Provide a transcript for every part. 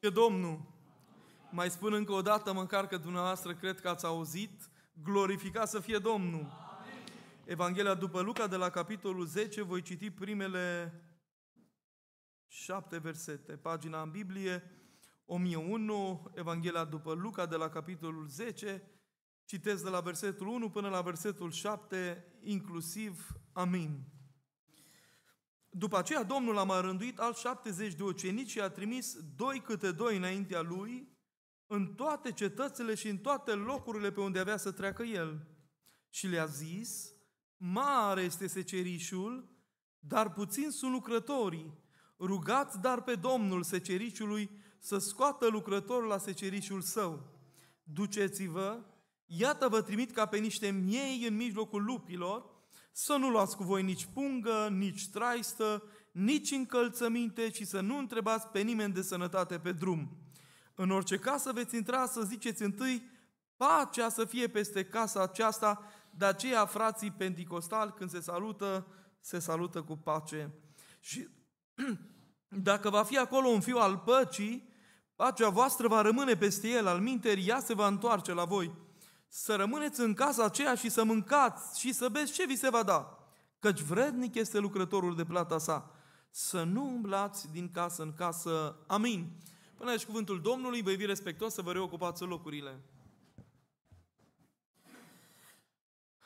fie Domnul! Mai spun încă o dată, măcar că dumneavoastră cred că ați auzit, glorificat să fie Domnul! Amin. Evanghelia după Luca, de la capitolul 10, voi citi primele șapte versete. Pagina în Biblie, 1001, Evanghelia după Luca, de la capitolul 10, citesc de la versetul 1 până la versetul 7, inclusiv. Amin. După aceea Domnul a mai rânduit al 70 de ucenici și a trimis doi câte doi înaintea lui în toate cetățile și în toate locurile pe unde avea să treacă el. Și le-a zis, mare este secerișul, dar puțin sunt lucrătorii. Rugați dar pe Domnul secerișului să scoată lucrătorul la secerișul său. Duceți-vă, iată vă trimit ca pe niște miei în mijlocul lupilor, să nu luați cu voi nici pungă, nici traistă, nici încălțăminte și să nu întrebați pe nimeni de sănătate pe drum. În orice casă veți intra să ziceți întâi, pacea să fie peste casa aceasta, de aceea frații penticostali când se salută, se salută cu pace. Și dacă va fi acolo un fiu al păcii, pacea voastră va rămâne peste el, al minter, ea se va întoarce la voi să rămâneți în casa aceea și să mâncați și să beți ce vi se va da, căci vrednic este lucrătorul de plata sa. Să nu umblați din casă în casă. Amin. Până aici cuvântul Domnului, băi respectuos să vă reocupați locurile.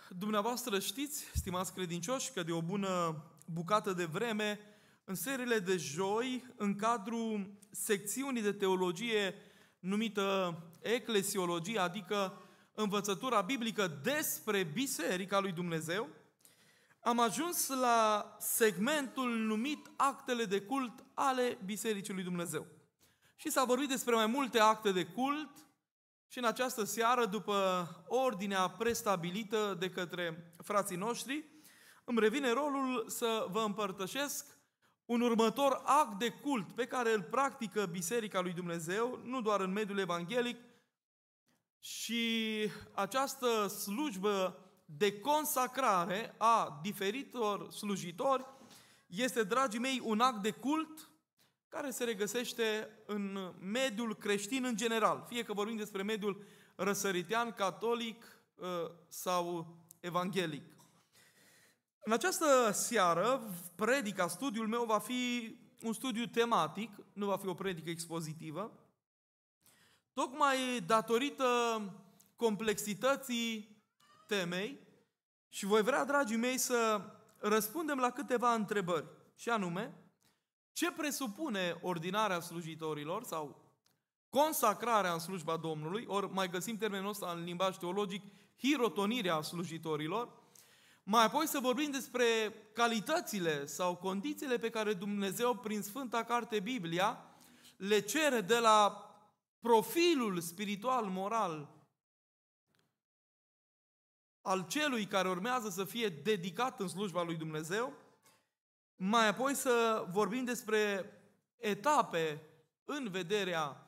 Dumneavoastră știți, stimați credincioși, că de o bună bucată de vreme, în serile de joi, în cadrul secțiunii de teologie numită eclesiologie, adică învățătura biblică despre Biserica lui Dumnezeu, am ajuns la segmentul numit actele de cult ale Bisericii lui Dumnezeu. Și s-a vorbit despre mai multe acte de cult și în această seară, după ordinea prestabilită de către frații noștri, îmi revine rolul să vă împărtășesc un următor act de cult pe care îl practică Biserica lui Dumnezeu, nu doar în mediul evanghelic, și această slujbă de consacrare a diferitor slujitori este, dragii mei, un act de cult care se regăsește în mediul creștin în general, fie că vorbim despre mediul răsăritean, catolic ă, sau evanghelic. În această seară, predica, studiul meu va fi un studiu tematic, nu va fi o predică expozitivă, Tocmai datorită complexității temei și voi vrea, dragii mei, să răspundem la câteva întrebări. Și anume, ce presupune ordinarea slujitorilor sau consacrarea în slujba Domnului, ori mai găsim termenul ăsta în limbaj teologic, hirotonirea slujitorilor, mai apoi să vorbim despre calitățile sau condițiile pe care Dumnezeu, prin Sfânta Carte Biblia, le cere de la profilul spiritual, moral al celui care urmează să fie dedicat în slujba lui Dumnezeu, mai apoi să vorbim despre etape în vederea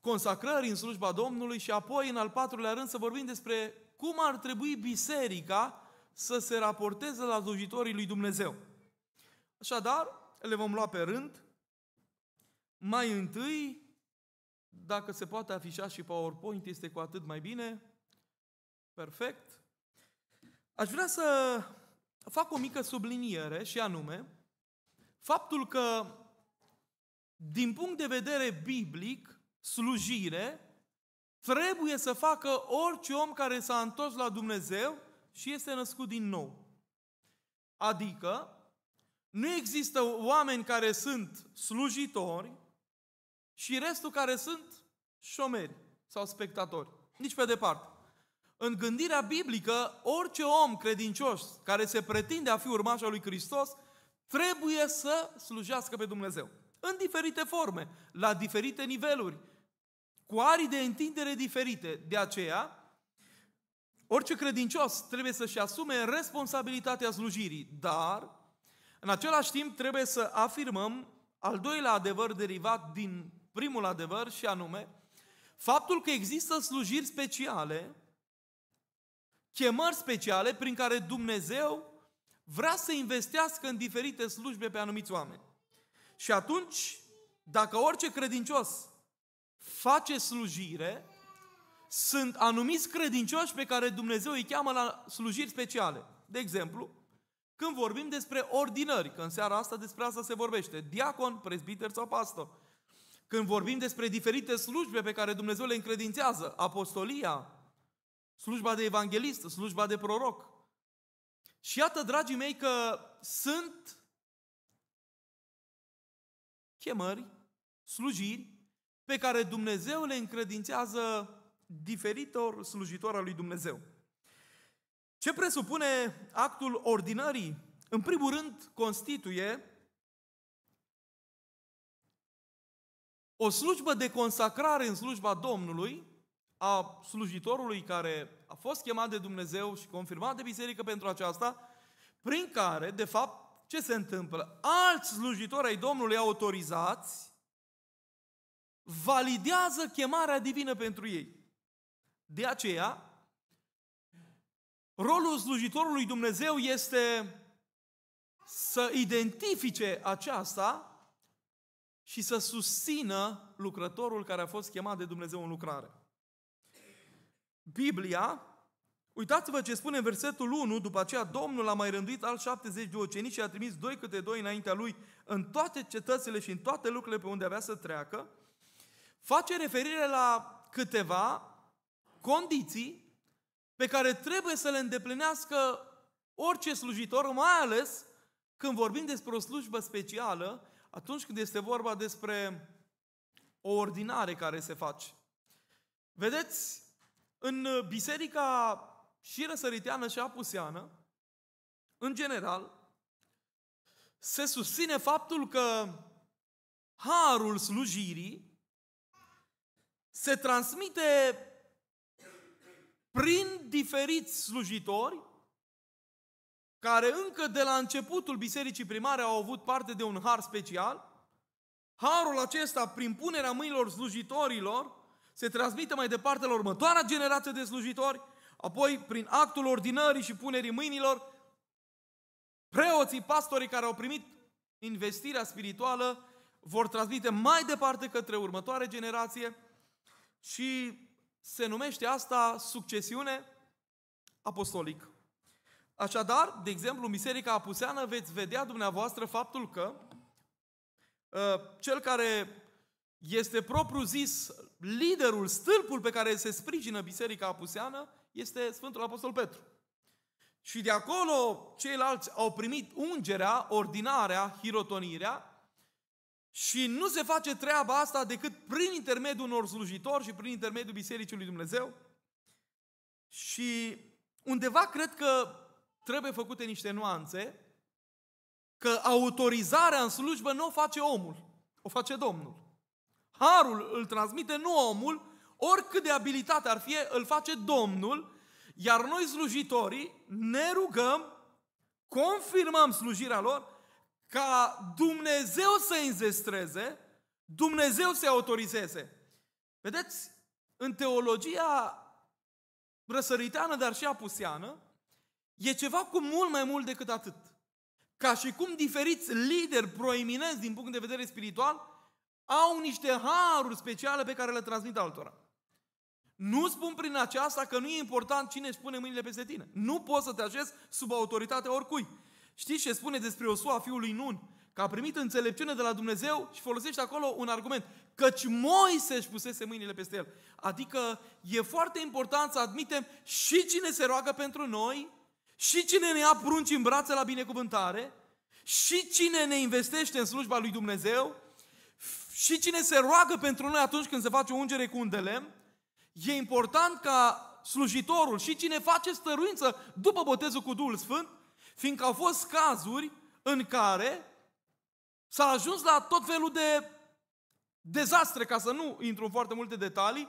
consacrării în slujba Domnului și apoi, în al patrulea rând, să vorbim despre cum ar trebui biserica să se raporteze la slujitorii lui Dumnezeu. Așadar, le vom lua pe rând. Mai întâi, dacă se poate afișa și PowerPoint, este cu atât mai bine. Perfect. Aș vrea să fac o mică subliniere și anume faptul că din punct de vedere biblic, slujire trebuie să facă orice om care s-a întors la Dumnezeu și este născut din nou. Adică nu există oameni care sunt slujitori, și restul care sunt șomeri sau spectatori. Nici pe departe. În gândirea biblică, orice om credincios care se pretinde a fi urmașa lui Hristos, trebuie să slujească pe Dumnezeu. În diferite forme, la diferite niveluri, cu arii de întindere diferite. De aceea, Orice credincios trebuie să-și asume responsabilitatea slujirii, dar în același timp trebuie să afirmăm al doilea adevăr derivat din primul adevăr și anume faptul că există slujiri speciale, chemări speciale prin care Dumnezeu vrea să investească în diferite slujbe pe anumiți oameni. Și atunci, dacă orice credincios face slujire, sunt anumiți credincioși pe care Dumnezeu îi cheamă la slujiri speciale. De exemplu, când vorbim despre ordinări, că în seara asta despre asta se vorbește, diacon, presbiter sau pastor. Când vorbim despre diferite slujbe pe care Dumnezeu le încredințează, apostolia, slujba de evanghelist, slujba de proroc. Și iată, dragii mei, că sunt chemări, slujiri, pe care Dumnezeu le încredințează diferitor slujitoare lui Dumnezeu. Ce presupune actul ordinării? În primul rând, constituie O slujbă de consacrare în slujba Domnului, a slujitorului care a fost chemat de Dumnezeu și confirmat de biserică pentru aceasta, prin care, de fapt, ce se întâmplă? Alți slujitori ai Domnului autorizați validează chemarea divină pentru ei. De aceea, rolul slujitorului Dumnezeu este să identifice aceasta și să susțină lucrătorul care a fost chemat de Dumnezeu în lucrare. Biblia, uitați-vă ce spune în versetul 1, după aceea Domnul a mai rânduit al 70 de ucenici și a trimis doi câte doi înaintea lui în toate cetățile și în toate lucrurile pe unde avea să treacă, face referire la câteva condiții pe care trebuie să le îndeplinească orice slujitor, mai ales când vorbim despre o slujbă specială atunci când este vorba despre o ordinare care se face. Vedeți, în biserica și răsăriteană și apuseană, în general, se susține faptul că harul slujirii se transmite prin diferiți slujitori care încă de la începutul bisericii primare au avut parte de un har special, harul acesta, prin punerea mâinilor slujitorilor, se transmite mai departe la următoarea generație de slujitori, apoi prin actul ordinării și punerii mâinilor, preoții, pastorii care au primit investirea spirituală vor transmite mai departe către următoare generație și se numește asta succesiune apostolică. Așadar, de exemplu, în Biserica Apuseană veți vedea dumneavoastră faptul că uh, cel care este propriu zis liderul, stâlpul pe care se sprijină Biserica Apuseană este Sfântul Apostol Petru. Și de acolo ceilalți au primit ungerea, ordinarea, hirotonirea și nu se face treaba asta decât prin intermediul unor slujitori și prin intermediul Bisericii lui Dumnezeu. Și undeva cred că trebuie făcute niște nuanțe, că autorizarea în slujbă nu o face omul, o face Domnul. Harul îl transmite nu omul, oricât de abilitate ar fi, îl face Domnul, iar noi slujitorii ne rugăm, confirmăm slujirea lor, ca Dumnezeu să înzestreze, Dumnezeu să autorizeze. Vedeți, în teologia răsăriteană, dar și apuseană, E ceva cu mult mai mult decât atât. Ca și cum diferiți lideri proeminenți din punct de vedere spiritual au niște haruri speciale pe care le transmit altora. Nu spun prin aceasta că nu e important cine își pune mâinile peste tine. Nu poți să te așezi sub autoritatea oricui. Știți ce spune despre Osua, fiul lui Nun? Că a primit înțelepciune de la Dumnezeu și folosește acolo un argument. Căci Moise își pusese mâinile peste el. Adică e foarte important să admitem și cine se roagă pentru noi și cine ne ia prunci în brațe la binecuvântare, și cine ne investește în slujba lui Dumnezeu, și cine se roagă pentru noi atunci când se face o ungere cu un de lemn, e important ca slujitorul și cine face stăruință după botezul cu Duhul Sfânt, fiindcă au fost cazuri în care s-a ajuns la tot felul de dezastre, ca să nu intru în foarte multe detalii,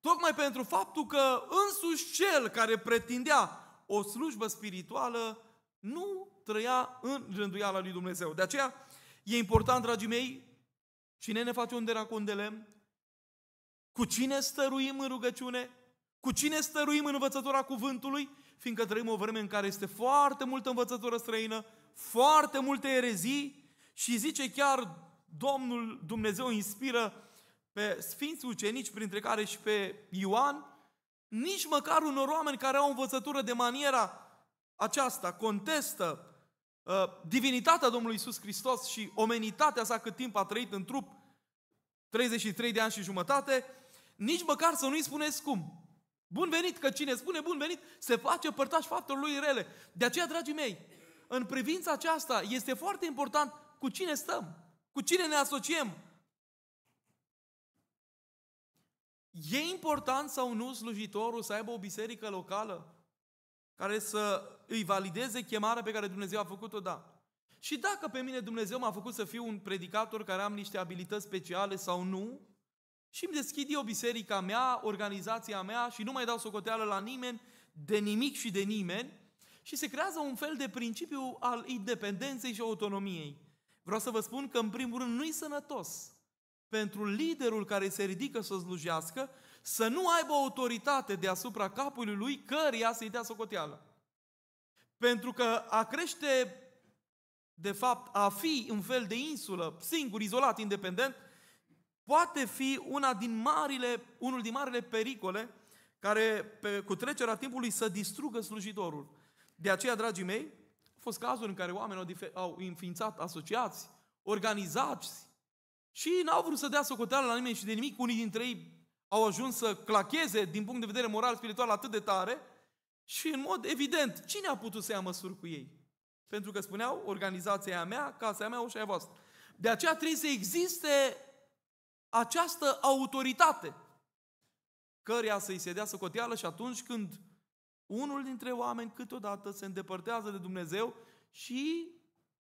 tocmai pentru faptul că însuși cel care pretindea o slujbă spirituală nu trăia în rânduiala lui Dumnezeu. De aceea e important, dragii mei, cine ne face un deracon de lemn, cu cine stăruim în rugăciune, cu cine stăruim în învățătura cuvântului, fiindcă trăim o vreme în care este foarte multă învățătură străină, foarte multe erezii și zice chiar Domnul Dumnezeu inspiră pe sfinți ucenici, printre care și pe Ioan, nici măcar unor oameni care au învățătură de maniera aceasta, contestă uh, divinitatea Domnului Isus Hristos și omenitatea sa cât timp a trăit în trup, 33 de ani și jumătate, nici măcar să nu-i spuneți cum. Bun venit, că cine spune bun venit, se face părtaș faptul lui rele. De aceea, dragii mei, în privința aceasta este foarte important cu cine stăm, cu cine ne asociem, E important sau nu slujitorul să aibă o biserică locală care să îi valideze chemarea pe care Dumnezeu a făcut-o? Da. Și dacă pe mine Dumnezeu m-a făcut să fiu un predicator care am niște abilități speciale sau nu, și îmi deschid eu biserica mea, organizația mea și nu mai dau socoteală la nimeni, de nimic și de nimeni, și se creează un fel de principiu al independenței și autonomiei. Vreau să vă spun că, în primul rând, nu-i sănătos pentru liderul care se ridică să slujească, să nu aibă autoritate deasupra capului lui, căria să-i dea socoteală. Pentru că a crește, de fapt, a fi un fel de insulă, singur, izolat, independent, poate fi una din marile, unul din marile pericole care, pe, cu trecerea timpului, să distrugă slujitorul. De aceea, dragii mei, au fost cazuri în care oamenii au, au înființat asociați, organizați, și n-au vrut să dea socoteală la nimeni și de nimic. Unii dintre ei au ajuns să clacheze din punct de vedere moral, spiritual atât de tare și în mod evident, cine a putut să ia măsuri cu ei? Pentru că spuneau, organizația mea, casa mea, ușa voastră. De aceea trebuie să existe această autoritate căreia să-i se dea socoteală și atunci când unul dintre oameni câteodată se îndepărtează de Dumnezeu și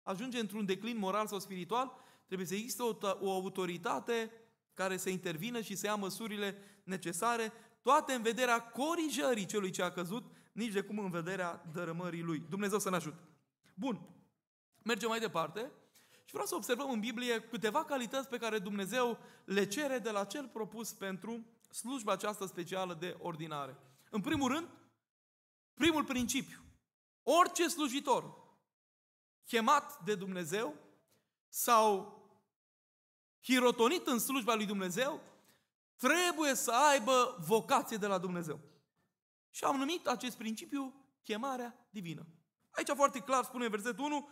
ajunge într-un declin moral sau spiritual, Trebuie să existe o, o autoritate care să intervină și să ia măsurile necesare, toate în vederea corijării celui ce a căzut, nici de cum în vederea dărâmării lui. Dumnezeu să ne ajute. Bun, mergem mai departe și vreau să observăm în Biblie câteva calități pe care Dumnezeu le cere de la cel propus pentru slujba aceasta specială de ordinare. În primul rând, primul principiu, orice slujitor chemat de Dumnezeu sau hirotonit în slujba lui Dumnezeu, trebuie să aibă vocație de la Dumnezeu. Și am numit acest principiu chemarea divină. Aici foarte clar spune versetul 1,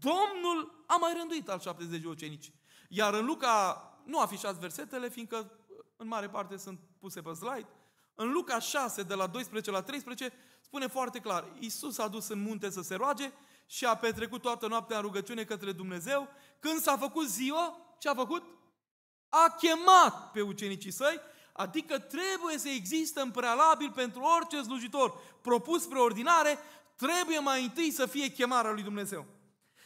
Domnul a mai rânduit al 70 de ucenici. Iar în Luca, nu afișați versetele, fiindcă în mare parte sunt puse pe slide, în Luca 6, de la 12 la 13, spune foarte clar, Iisus a dus în munte să se roage și a petrecut toată noaptea în rugăciune către Dumnezeu, când s-a făcut ziua, ce a făcut? A chemat pe ucenicii săi, adică trebuie să există în prealabil pentru orice slujitor propus spre ordinare, trebuie mai întâi să fie chemarea lui Dumnezeu.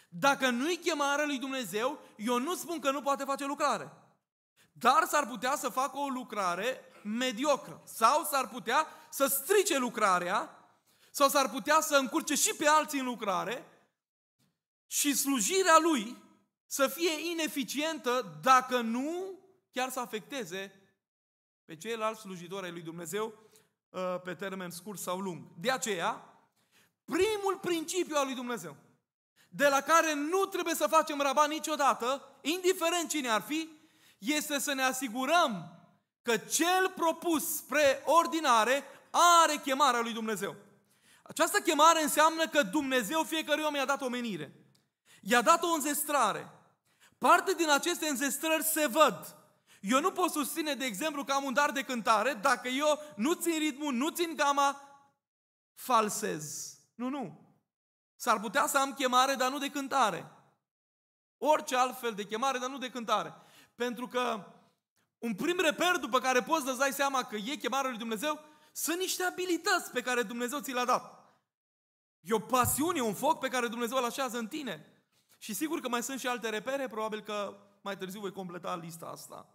Dacă nu-i chemarea lui Dumnezeu, eu nu spun că nu poate face lucrare. Dar s-ar putea să facă o lucrare mediocră. Sau s-ar putea să strice lucrarea sau s-ar putea să încurce și pe alții în lucrare și slujirea lui să fie ineficientă dacă nu chiar să afecteze pe ceilalți slujitori ai lui Dumnezeu uh, pe termen scurt sau lung. De aceea, primul principiu al lui Dumnezeu, de la care nu trebuie să facem rabat niciodată, indiferent cine ar fi, este să ne asigurăm că cel propus spre ordinare are chemarea lui Dumnezeu. Această chemare înseamnă că Dumnezeu fiecărui om i-a dat o menire. I-a dat o înzestrare. Parte din aceste înzestrări se văd. Eu nu pot susține, de exemplu, că am un dar de cântare dacă eu nu țin ritmul, nu țin gama, falsez. Nu, nu. S-ar putea să am chemare, dar nu de cântare. Orice altfel de chemare, dar nu de cântare. Pentru că un prim reper după care poți să-ți dai seama că e chemarea lui Dumnezeu, sunt niște abilități pe care Dumnezeu ți le-a dat. E o pasiune, un foc pe care Dumnezeu îl așează în tine. Și sigur că mai sunt și alte repere, probabil că mai târziu voi completa lista asta.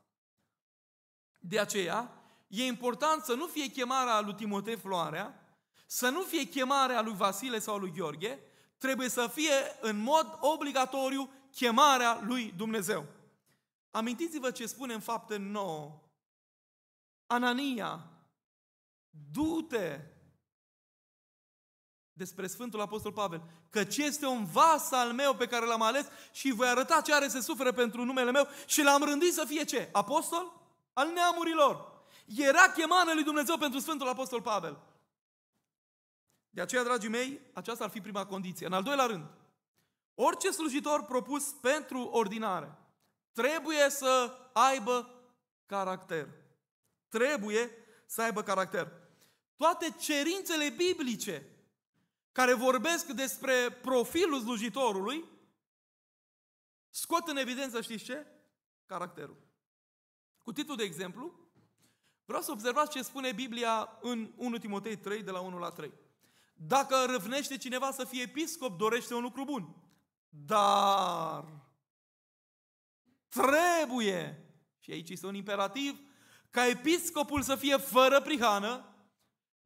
De aceea, e important să nu fie chemarea lui Timotei Floarea, să nu fie chemarea lui Vasile sau lui Gheorghe, trebuie să fie în mod obligatoriu chemarea lui Dumnezeu. Amintiți-vă ce spune în fapte nouă. Anania, du-te despre Sfântul Apostol Pavel. că ce este un vas al meu pe care l-am ales și voi arăta ce are să sufere pentru numele meu și l-am rândit să fie ce? Apostol? Al neamurilor. Era chemană lui Dumnezeu pentru Sfântul Apostol Pavel. De aceea, dragii mei, aceasta ar fi prima condiție. În al doilea rând, orice slujitor propus pentru ordinare trebuie să aibă caracter. Trebuie să aibă caracter. Toate cerințele biblice care vorbesc despre profilul slujitorului, scot în evidență, știți ce? Caracterul. Cu titlul de exemplu, vreau să observați ce spune Biblia în 1 Timotei 3, de la 1 la 3. Dacă răvnește cineva să fie episcop, dorește un lucru bun. Dar trebuie, și aici este un imperativ, ca episcopul să fie fără prihană,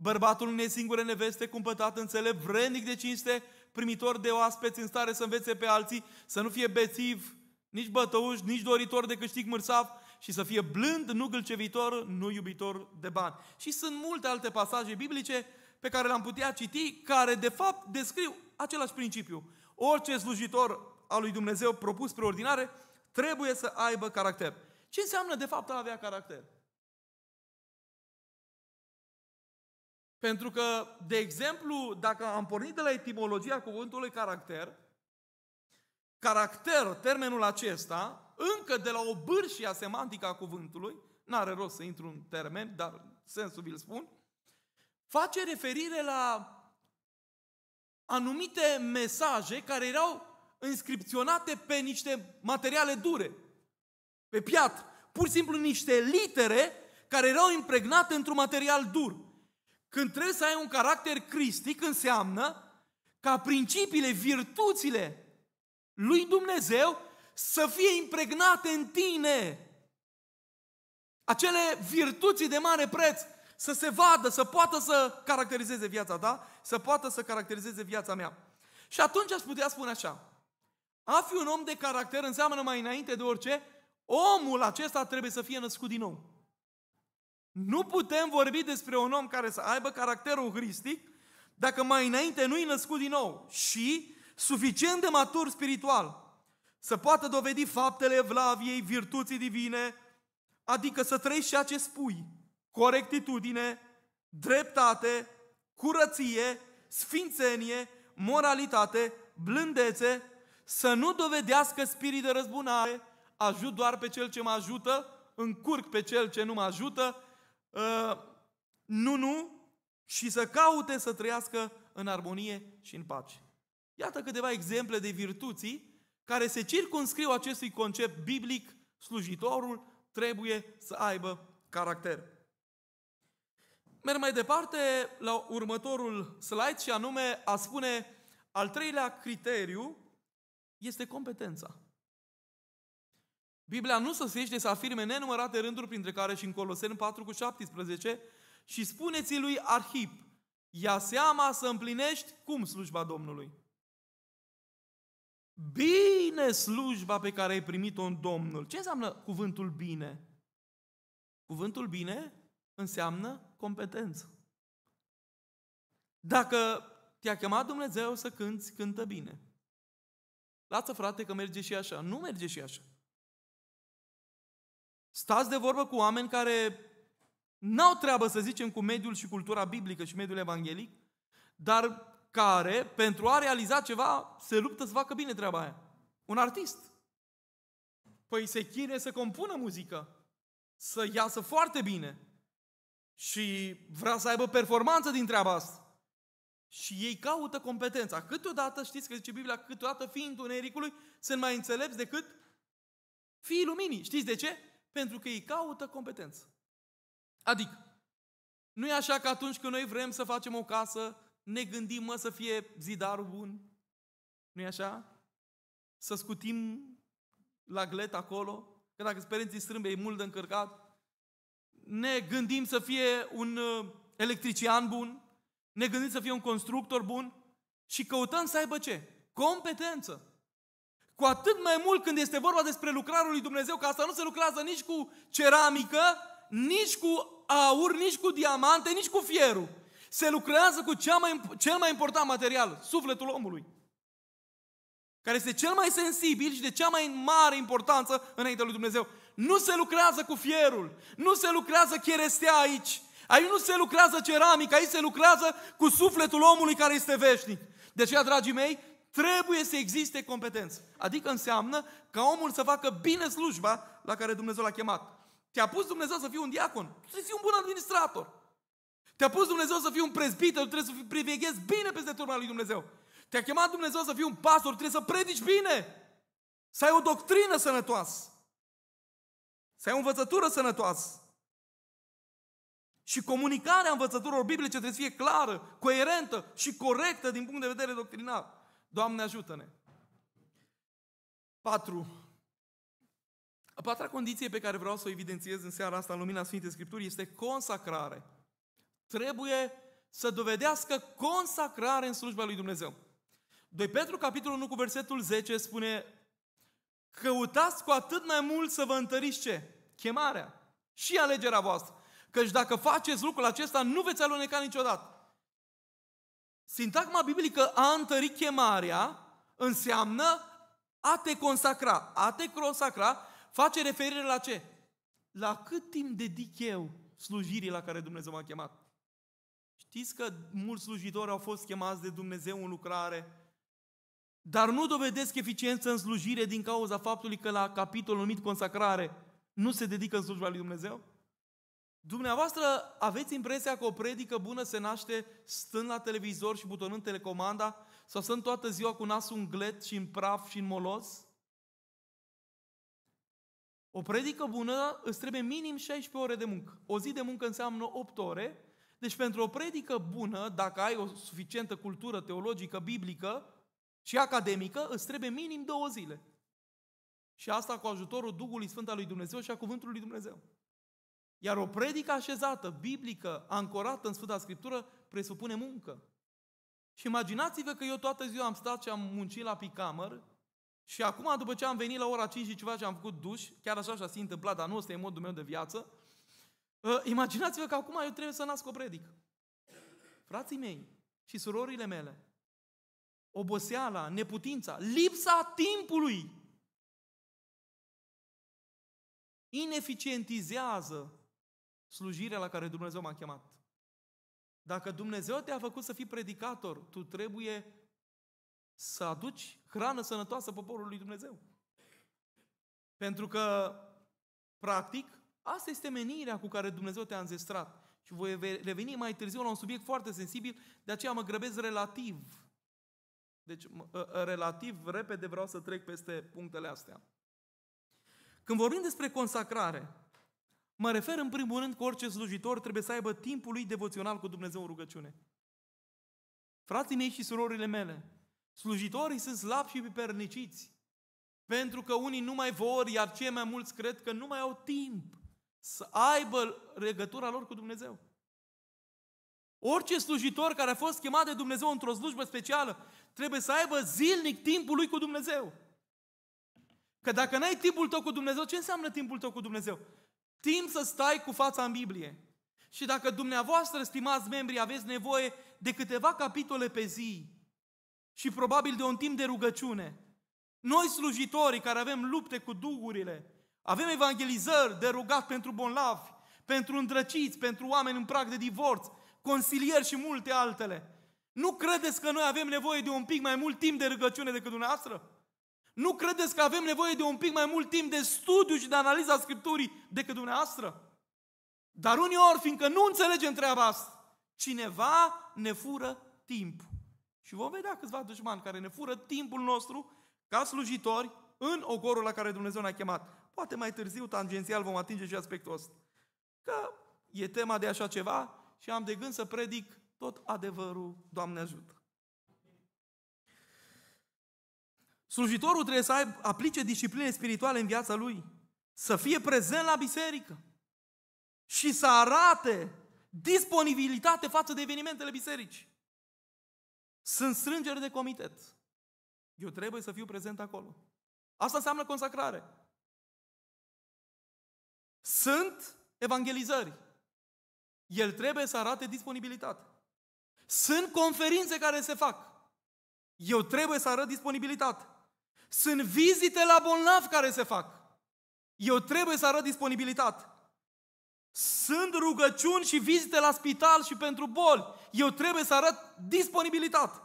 Bărbatul unei singure neveste, cumpătat înțelept, vrednic de cinste, primitor de oaspeți în stare să învețe pe alții, să nu fie bețiv, nici bătăuș, nici doritor de câștig mărsav și să fie blând, nu gâlcevitor, nu iubitor de bani. Și sunt multe alte pasaje biblice pe care le-am putea citi, care de fapt descriu același principiu. Orice slujitor al lui Dumnezeu propus pe ordinare trebuie să aibă caracter. Ce înseamnă de fapt a avea caracter? Pentru că, de exemplu, dacă am pornit de la etimologia cuvântului caracter, caracter, termenul acesta, încă de la o bârșie semantică a cuvântului, n-are rost să intru în termen, dar sensul vi-l spun, face referire la anumite mesaje care erau inscripționate pe niște materiale dure, pe piatră, pur și simplu niște litere care erau impregnate într-un material dur. Când trebuie să ai un caracter cristic, înseamnă ca principiile, virtuțile lui Dumnezeu să fie impregnate în tine. Acele virtuți de mare preț să se vadă, să poată să caracterizeze viața ta, să poată să caracterizeze viața mea. Și atunci aș putea spune așa, a fi un om de caracter înseamnă mai înainte de orice, omul acesta trebuie să fie născut din nou. Nu putem vorbi despre un om care să aibă caracterul hristic dacă mai înainte nu-i născut din nou și suficient de matur spiritual să poată dovedi faptele vlaviei, virtuții divine, adică să trăiești ceea ce spui, corectitudine, dreptate, curăție, sfințenie, moralitate, blândețe, să nu dovedească spirit de răzbunare, ajut doar pe cel ce mă ajută, încurc pe cel ce nu mă ajută, Ă, nu, nu și să caute să trăiască în armonie și în pace. Iată câteva exemple de virtuții care se circunscriu acestui concept biblic, slujitorul trebuie să aibă caracter. Merg mai departe la următorul slide și anume a spune al treilea criteriu este competența. Biblia nu săsește să afirme nenumărate rânduri, printre care și în Coloseni 4 cu 17, și spuneți lui Arhip, ia seama să împlinești cum slujba Domnului. Bine slujba pe care ai primit-o în Domnul. Ce înseamnă cuvântul bine? Cuvântul bine înseamnă competență. Dacă te-a chemat Dumnezeu să cânți, cântă bine. Lasă frate că merge și așa. Nu merge și așa. Stați de vorbă cu oameni care n-au treabă, să zicem, cu mediul și cultura biblică și mediul evanghelic, dar care, pentru a realiza ceva, se luptă să facă bine treaba aia. Un artist. Păi se chine să compună muzică, să iasă foarte bine și vrea să aibă performanță din treaba asta. Și ei caută competența. Câteodată, știți că zice Biblia, câteodată fiind întunericului, sunt mai înțelepți decât fiii luminii. Știți de ce? Pentru că ei caută competență. Adică, nu e așa că atunci când noi vrem să facem o casă, ne gândim mă să fie zidarul bun? nu e așa? Să scutim la glet acolo, că dacă sperenții strâmbe e mult de încărcat, ne gândim să fie un uh, electrician bun, ne gândim să fie un constructor bun și căutăm să aibă ce? Competență. Cu atât mai mult când este vorba despre lucrarea lui Dumnezeu, că asta nu se lucrează nici cu ceramică, nici cu aur, nici cu diamante, nici cu fierul. Se lucrează cu cea mai, cel mai important material, sufletul omului, care este cel mai sensibil și de cea mai mare importanță înaintea lui Dumnezeu. Nu se lucrează cu fierul, nu se lucrează cherestea aici, aici nu se lucrează ceramică, aici se lucrează cu sufletul omului care este veșnic. De aceea, dragii mei, trebuie să existe competență. Adică înseamnă ca omul să facă bine slujba la care Dumnezeu l-a chemat. Te-a pus Dumnezeu să fii un diacon, trebuie să fii un bun administrator. Te-a pus Dumnezeu să fii un prezbiter, trebuie să priveghezi bine peste turma lui Dumnezeu. Te-a chemat Dumnezeu să fii un pastor, trebuie să predici bine. Să ai o doctrină sănătoasă. Să ai o învățătură sănătoasă. Și comunicarea învățăturilor biblice trebuie să fie clară, coerentă și corectă din punct de vedere doctrinar. Doamne, ajută-ne! Patru. A patra condiție pe care vreau să o evidențiez în seara asta în lumina Sfintei Scripturii este consacrare. Trebuie să dovedească consacrare în slujba lui Dumnezeu. 2 Petru, capitolul 1, cu versetul 10, spune Căutați cu atât mai mult să vă întăriți ce? Chemarea și alegerea voastră. Căci dacă faceți lucrul acesta, nu veți aluneca niciodată. Sintagma biblică a întări chemarea înseamnă a te consacra. A te consacra face referire la ce? La cât timp dedic eu slujirii la care Dumnezeu m-a chemat. Știți că mulți slujitori au fost chemați de Dumnezeu în lucrare, dar nu dovedesc eficiență în slujire din cauza faptului că la capitolul numit consacrare nu se dedică în slujba lui Dumnezeu? Dumneavoastră aveți impresia că o predică bună se naște stând la televizor și butonând telecomanda? Sau stând toată ziua cu nasul în glet și în praf și în molos? O predică bună îți trebuie minim 16 ore de muncă. O zi de muncă înseamnă 8 ore. Deci pentru o predică bună, dacă ai o suficientă cultură teologică, biblică și academică, îți trebuie minim două zile. Și asta cu ajutorul Duhului Sfânt al lui Dumnezeu și a Cuvântului lui Dumnezeu. Iar o predică așezată, biblică, ancorată în Sfânta Scriptură, presupune muncă. Și imaginați-vă că eu toată ziua am stat și am muncit la picamăr și acum, după ce am venit la ora 5 și ceva și am făcut duș, chiar așa și-a întâmplat, dar nu ăsta e modul meu de viață, ă, imaginați-vă că acum eu trebuie să nasc o predică. Frații mei și surorile mele, oboseala, neputința, lipsa timpului ineficientizează slujirea la care Dumnezeu m-a chemat. Dacă Dumnezeu te-a făcut să fii predicator, tu trebuie să aduci hrană sănătoasă poporului Dumnezeu. Pentru că, practic, asta este menirea cu care Dumnezeu te-a înzestrat. Și voi reveni mai târziu la un subiect foarte sensibil, de aceea mă grăbesc relativ. Deci, ă, ă, relativ repede vreau să trec peste punctele astea. Când vorbim despre consacrare, Mă refer în primul rând că orice slujitor trebuie să aibă timpul lui devoțional cu Dumnezeu în rugăciune. Frații mei și surorile mele, slujitorii sunt slabi și piperniciți, pentru că unii nu mai vor, iar cei mai mulți cred că nu mai au timp să aibă legătura lor cu Dumnezeu. Orice slujitor care a fost chemat de Dumnezeu într-o slujbă specială trebuie să aibă zilnic timpul lui cu Dumnezeu. Că dacă n-ai timpul tău cu Dumnezeu, ce înseamnă timpul tău cu Dumnezeu? Timp să stai cu fața în Biblie. Și dacă dumneavoastră, stimați membri, aveți nevoie de câteva capitole pe zi și probabil de un timp de rugăciune, noi slujitorii care avem lupte cu duhurile, avem evangelizări de rugat pentru bolnavi, pentru îndrăciți, pentru oameni în prag de divorț, consilieri și multe altele. Nu credeți că noi avem nevoie de un pic mai mult timp de rugăciune decât dumneavoastră? Nu credeți că avem nevoie de un pic mai mult timp de studiu și de analiza Scripturii decât dumneavoastră? Dar uneori, fiindcă nu înțelegem treaba asta, cineva ne fură timp. Și vom vedea câțiva dușmani care ne fură timpul nostru ca slujitori în ogorul la care Dumnezeu ne-a chemat. Poate mai târziu, tangențial, vom atinge și aspectul ăsta. Că e tema de așa ceva și am de gând să predic tot adevărul, Doamne ajută. Slujitorul trebuie să aibă, aplice discipline spirituale în viața lui, să fie prezent la biserică și să arate disponibilitate față de evenimentele bisericii. Sunt strângeri de comitet. Eu trebuie să fiu prezent acolo. Asta înseamnă consacrare. Sunt evangelizări. El trebuie să arate disponibilitate. Sunt conferințe care se fac. Eu trebuie să arăt disponibilitate. Sunt vizite la bolnav care se fac. Eu trebuie să arăt disponibilitate. Sunt rugăciuni și vizite la spital și pentru boli. Eu trebuie să arăt disponibilitate.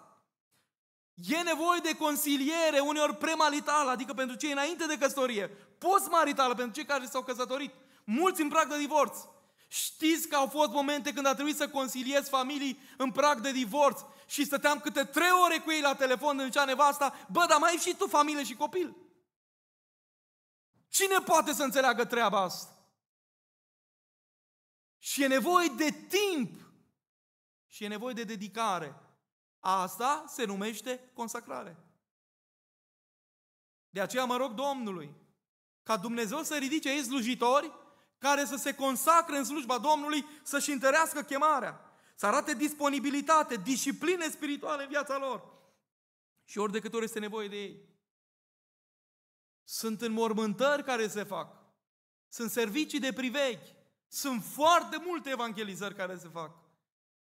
E nevoie de consiliere, uneori premaritală, adică pentru cei înainte de căsătorie, postmaritală pentru cei care s-au căsătorit. Mulți în prag de divorț. Știți că au fost momente când a trebuit să conciliez familii în prag de divorț și stăteam câte trei ore cu ei la telefon în cea nevasta, bă, dar mai ai și tu familie și copil. Cine poate să înțeleagă treaba asta? Și e nevoie de timp și e nevoie de dedicare. Asta se numește consacrare. De aceea mă rog Domnului ca Dumnezeu să ridice ei slujitori care să se consacre în slujba Domnului, să-și întărească chemarea, să arate disponibilitate, discipline spirituale în viața lor. Și ori de câte ori este nevoie de ei. Sunt înmormântări care se fac. Sunt servicii de privechi. Sunt foarte multe evangelizări care se fac.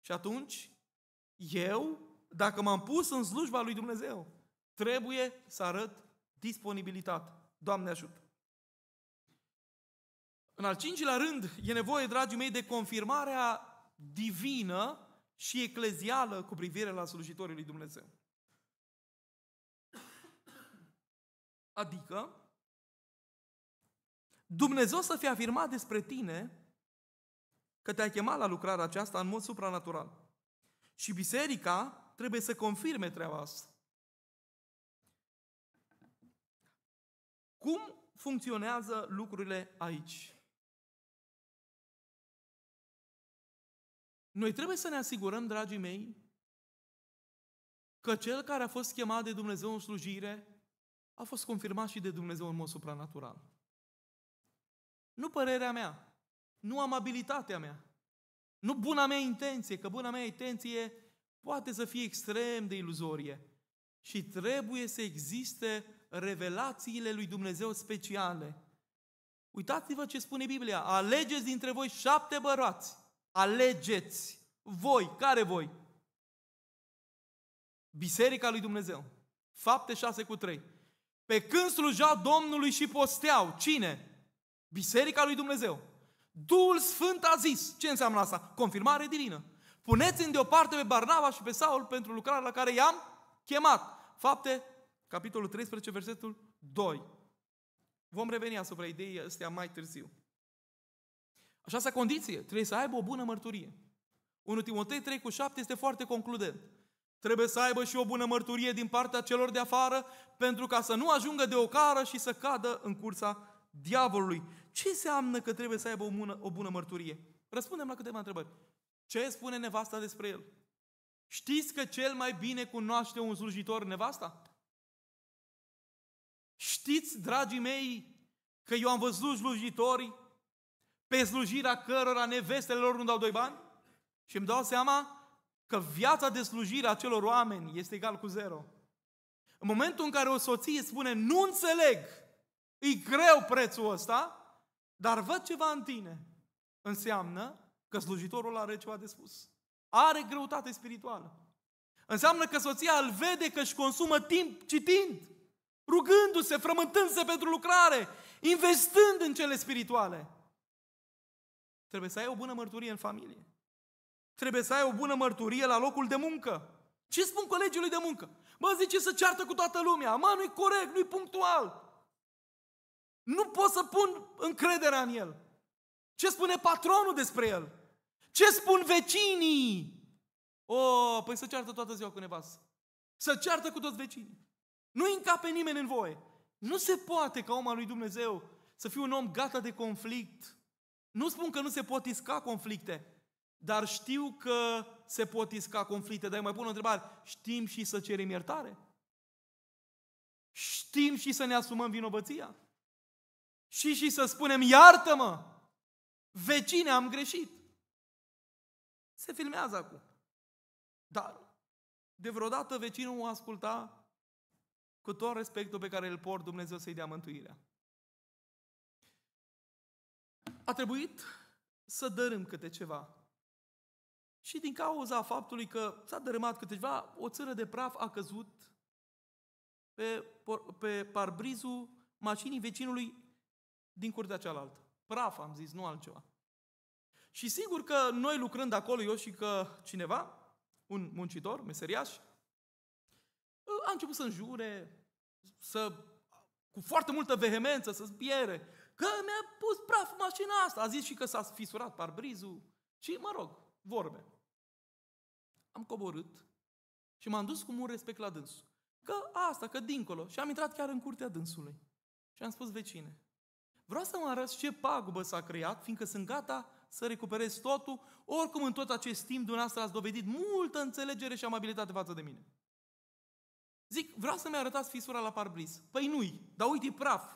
Și atunci, eu, dacă m-am pus în slujba lui Dumnezeu, trebuie să arăt disponibilitate. Doamne ajută! În al cincilea rând, e nevoie, dragii mei, de confirmarea divină și eclezială cu privire la slujitorii lui Dumnezeu. Adică, Dumnezeu să fie afirmat despre tine că te-a chemat la lucrarea aceasta în mod supranatural. Și biserica trebuie să confirme treaba asta. Cum funcționează lucrurile aici? Noi trebuie să ne asigurăm, dragii mei, că cel care a fost chemat de Dumnezeu în slujire a fost confirmat și de Dumnezeu în mod supranatural. Nu părerea mea, nu amabilitatea mea, nu buna mea intenție, că buna mea intenție poate să fie extrem de iluzorie. Și trebuie să existe revelațiile lui Dumnezeu speciale. Uitați-vă ce spune Biblia. Alegeți dintre voi șapte bărbați Alegeți voi, care voi? Biserica lui Dumnezeu. Fapte 6 cu 3. Pe când slujeau Domnului și posteau, cine? Biserica lui Dumnezeu. Duhul Sfânt a zis. Ce înseamnă asta? Confirmare divină. Puneți-mi deoparte pe Barnava și pe Saul pentru lucrarea la care i-am chemat. Fapte, capitolul 13, versetul 2. Vom reveni asupra ideii astea mai târziu. Așa sa condiție. Trebuie să aibă o bună mărturie. 1 Timotei 3 cu 7 este foarte concludent. Trebuie să aibă și o bună mărturie din partea celor de afară pentru ca să nu ajungă de o cară și să cadă în cursa diavolului. Ce înseamnă că trebuie să aibă o bună, o bună mărturie? Răspundem la câteva întrebări. Ce spune nevasta despre el? Știți că cel mai bine cunoaște un slujitor nevasta? Știți, dragii mei, că eu am văzut slujitorii pe slujirea cărora nevestelor nu dau doi bani? Și îmi dau seama că viața de slujire a celor oameni este egal cu zero. În momentul în care o soție spune, nu înțeleg, e greu prețul ăsta, dar văd ceva în tine, înseamnă că slujitorul are ceva de spus. Are greutate spirituală. Înseamnă că soția îl vede că își consumă timp citind, rugându-se, frământându-se pentru lucrare, investând în cele spirituale. Trebuie să ai o bună mărturie în familie. Trebuie să ai o bună mărturie la locul de muncă. Ce spun colegiului de muncă? Mă zice să ceartă cu toată lumea. Mă, nu-i corect, nu-i punctual. Nu pot să pun încrederea în el. Ce spune patronul despre el? Ce spun vecinii? O, oh, păi să ceartă toată ziua cu nevastă. Să ceartă cu toți vecinii. Nu încape nimeni în voie. Nu se poate ca om al lui Dumnezeu să fie un om gata de conflict, nu spun că nu se pot isca conflicte, dar știu că se pot isca conflicte. Dar mai pun o întrebare, știm și să cerem iertare? Știm și să ne asumăm vinovăția? Și și să spunem, iartă-mă, vecine, am greșit. Se filmează acum. Dar de vreodată vecinul o asculta cu tot respectul pe care îl port Dumnezeu să-i dea mântuirea a trebuit să dărâm câte ceva. Și din cauza faptului că s-a dărâmat câte ceva, o țără de praf a căzut pe, pe parbrizul mașinii vecinului din curtea cealaltă. Praf, am zis, nu altceva. Și sigur că noi lucrând acolo, eu și că cineva, un muncitor, meseriaș, a început să înjure, să, cu foarte multă vehemență, să zbiere că mi-a pus praf mașina asta. A zis și că s-a fisurat parbrizul. Și, mă rog, vorbe. Am coborât și m-am dus cu mult respect la dânsul. Că asta, că dincolo. Și am intrat chiar în curtea dânsului. Și am spus, vecine, vreau să mă arăți ce pagubă s-a creat, fiindcă sunt gata să recuperez totul. Oricum, în tot acest timp, dumneavoastră ați dovedit multă înțelegere și amabilitate față de mine. Zic, vreau să-mi arătați fisura la parbriz. Păi nu-i, dar uite praf.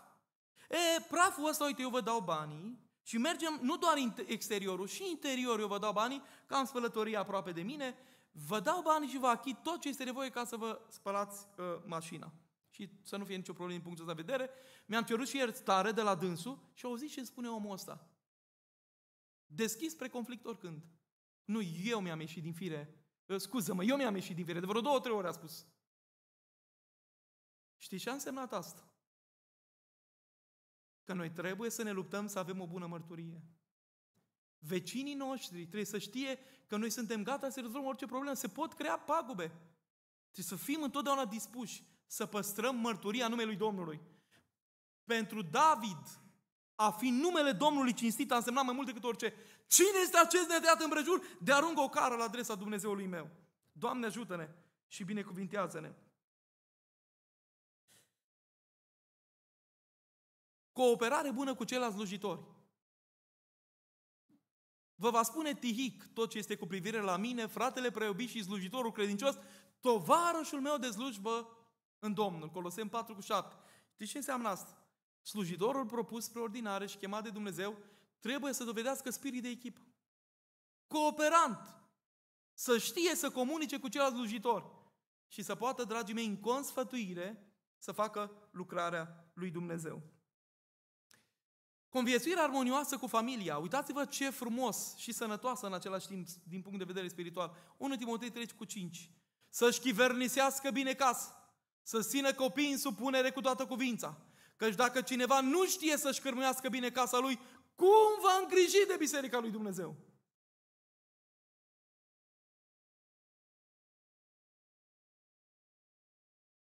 E, praful ăsta, uite, eu vă dau banii și mergem nu doar exteriorul, și interiorul eu vă dau banii, că am spălătorie aproape de mine, vă dau banii și vă achit tot ce este nevoie ca să vă spălați uh, mașina. Și să nu fie nicio problemă din punctul ăsta de vedere, mi-am cerut și iertare de la dânsul și au zis ce spune omul ăsta. Deschis spre conflict oricând. Nu, eu mi-am ieșit din fire. Uh, scuză-mă, eu mi-am ieșit din fire. De vreo două, trei ori a spus. Știi ce a însemnat asta? că noi trebuie să ne luptăm să avem o bună mărturie. Vecinii noștri trebuie să știe că noi suntem gata să rezolvăm orice problemă. Se pot crea pagube. Trebuie să fim întotdeauna dispuși să păstrăm mărturia numelui Domnului. Pentru David, a fi numele Domnului cinstit a însemnat mai mult decât orice. Cine este acest nedeat împrejur de aruncă o cară la adresa Dumnezeului meu? Doamne ajută-ne și binecuvintează-ne! Cooperare bună cu ceilalți slujitori. Vă va spune Tihic tot ce este cu privire la mine, fratele preobit și slujitorul credincios, tovarășul meu de slujbă în Domnul. Colosem 4 cu 7. Știți ce înseamnă asta? Slujitorul propus ordinare și chemat de Dumnezeu trebuie să dovedească spirit de echipă. Cooperant. Să știe să comunice cu ceilalți slujitori. Și să poată, dragii mei, în consfătuire, să facă lucrarea lui Dumnezeu. Conviețuire armonioasă cu familia. Uitați-vă ce frumos și sănătoasă în același timp din punct de vedere spiritual. 1 Timotei 3 cu 5. Să-și chivernisească bine casa, să țină copii în supunere cu toată cuvința. Căci dacă cineva nu știe să-și cârmuiască bine casa lui, cum va îngriji de biserica lui Dumnezeu?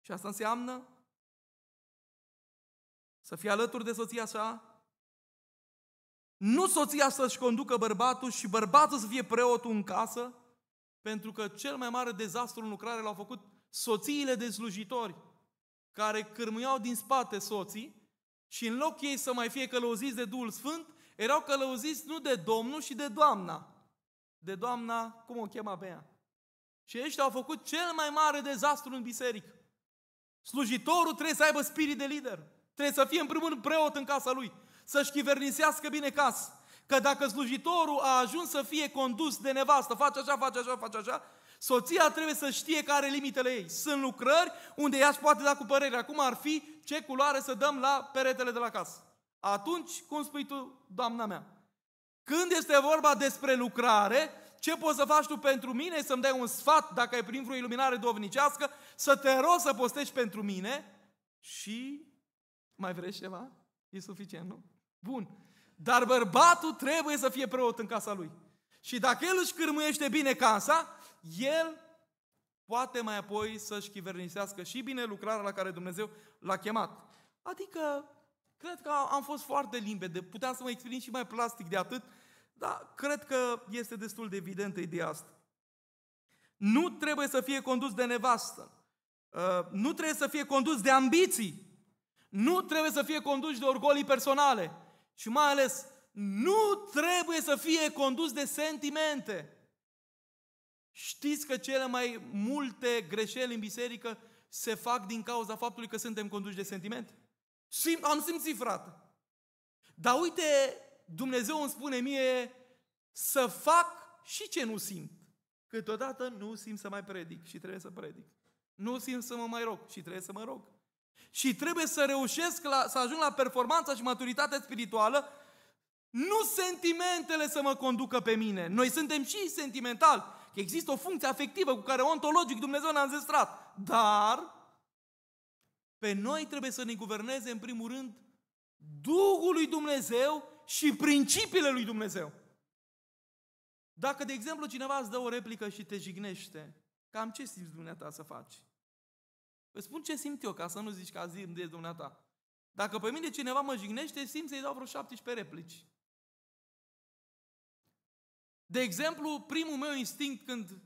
Și asta înseamnă să fie alături de soția sa, nu soția să-și conducă bărbatul și bărbatul să fie preotul în casă, pentru că cel mai mare dezastru în lucrare l-au făcut soțiile de slujitori, care cârmuiau din spate soții și în loc ei să mai fie călăuziți de Duhul Sfânt, erau călăuziți nu de Domnul și de Doamna. De Doamna, cum o chema pe ea? Și ăștia au făcut cel mai mare dezastru în biserică. Slujitorul trebuie să aibă spirit de lider. Trebuie să fie în primul rând preot în casa lui să-și chivernisească bine casă. Că dacă slujitorul a ajuns să fie condus de nevastă, face așa, face așa, face așa, soția trebuie să știe care limitele ei. Sunt lucrări unde ea își poate da cu părere. Acum ar fi ce culoare să dăm la peretele de la casă. Atunci, cum spui tu, doamna mea? Când este vorba despre lucrare, ce poți să faci tu pentru mine? Să-mi dai un sfat, dacă ai primit vreo iluminare dovnicească, să te rog să postești pentru mine și mai vrei ceva? E suficient, nu? Bun. Dar bărbatul trebuie să fie preot în casa lui. Și dacă el își cârmuiește bine casa, el poate mai apoi să-și chivernisească și bine lucrarea la care Dumnezeu l-a chemat. Adică, cred că am fost foarte limpede, puteam să mă exprim și mai plastic de atât, dar cred că este destul de evidentă ideea asta. Nu trebuie să fie condus de nevastă. Uh, nu trebuie să fie condus de ambiții. Nu trebuie să fie condus de orgolii personale și mai ales nu trebuie să fie condus de sentimente. Știți că cele mai multe greșeli în biserică se fac din cauza faptului că suntem conduși de sentiment? Sim, am simțit, frate. Dar uite, Dumnezeu îmi spune mie să fac și ce nu simt. Câteodată nu simt să mai predic și trebuie să predic. Nu simt să mă mai rog și trebuie să mă rog și trebuie să reușesc la, să ajung la performanța și maturitatea spirituală, nu sentimentele să mă conducă pe mine. Noi suntem și sentimentali, că există o funcție afectivă cu care ontologic Dumnezeu ne-a înzestrat, dar pe noi trebuie să ne guverneze în primul rând Duhul lui Dumnezeu și principiile lui Dumnezeu. Dacă, de exemplu, cineva îți dă o replică și te jignește, cam ce simți dumneata să faci? Îți spun ce simt eu, ca să nu zici că azi îmi dezi dumneata. Dacă pe mine cineva mă jignește, simt să-i dau vreo 17 replici. De exemplu, primul meu instinct când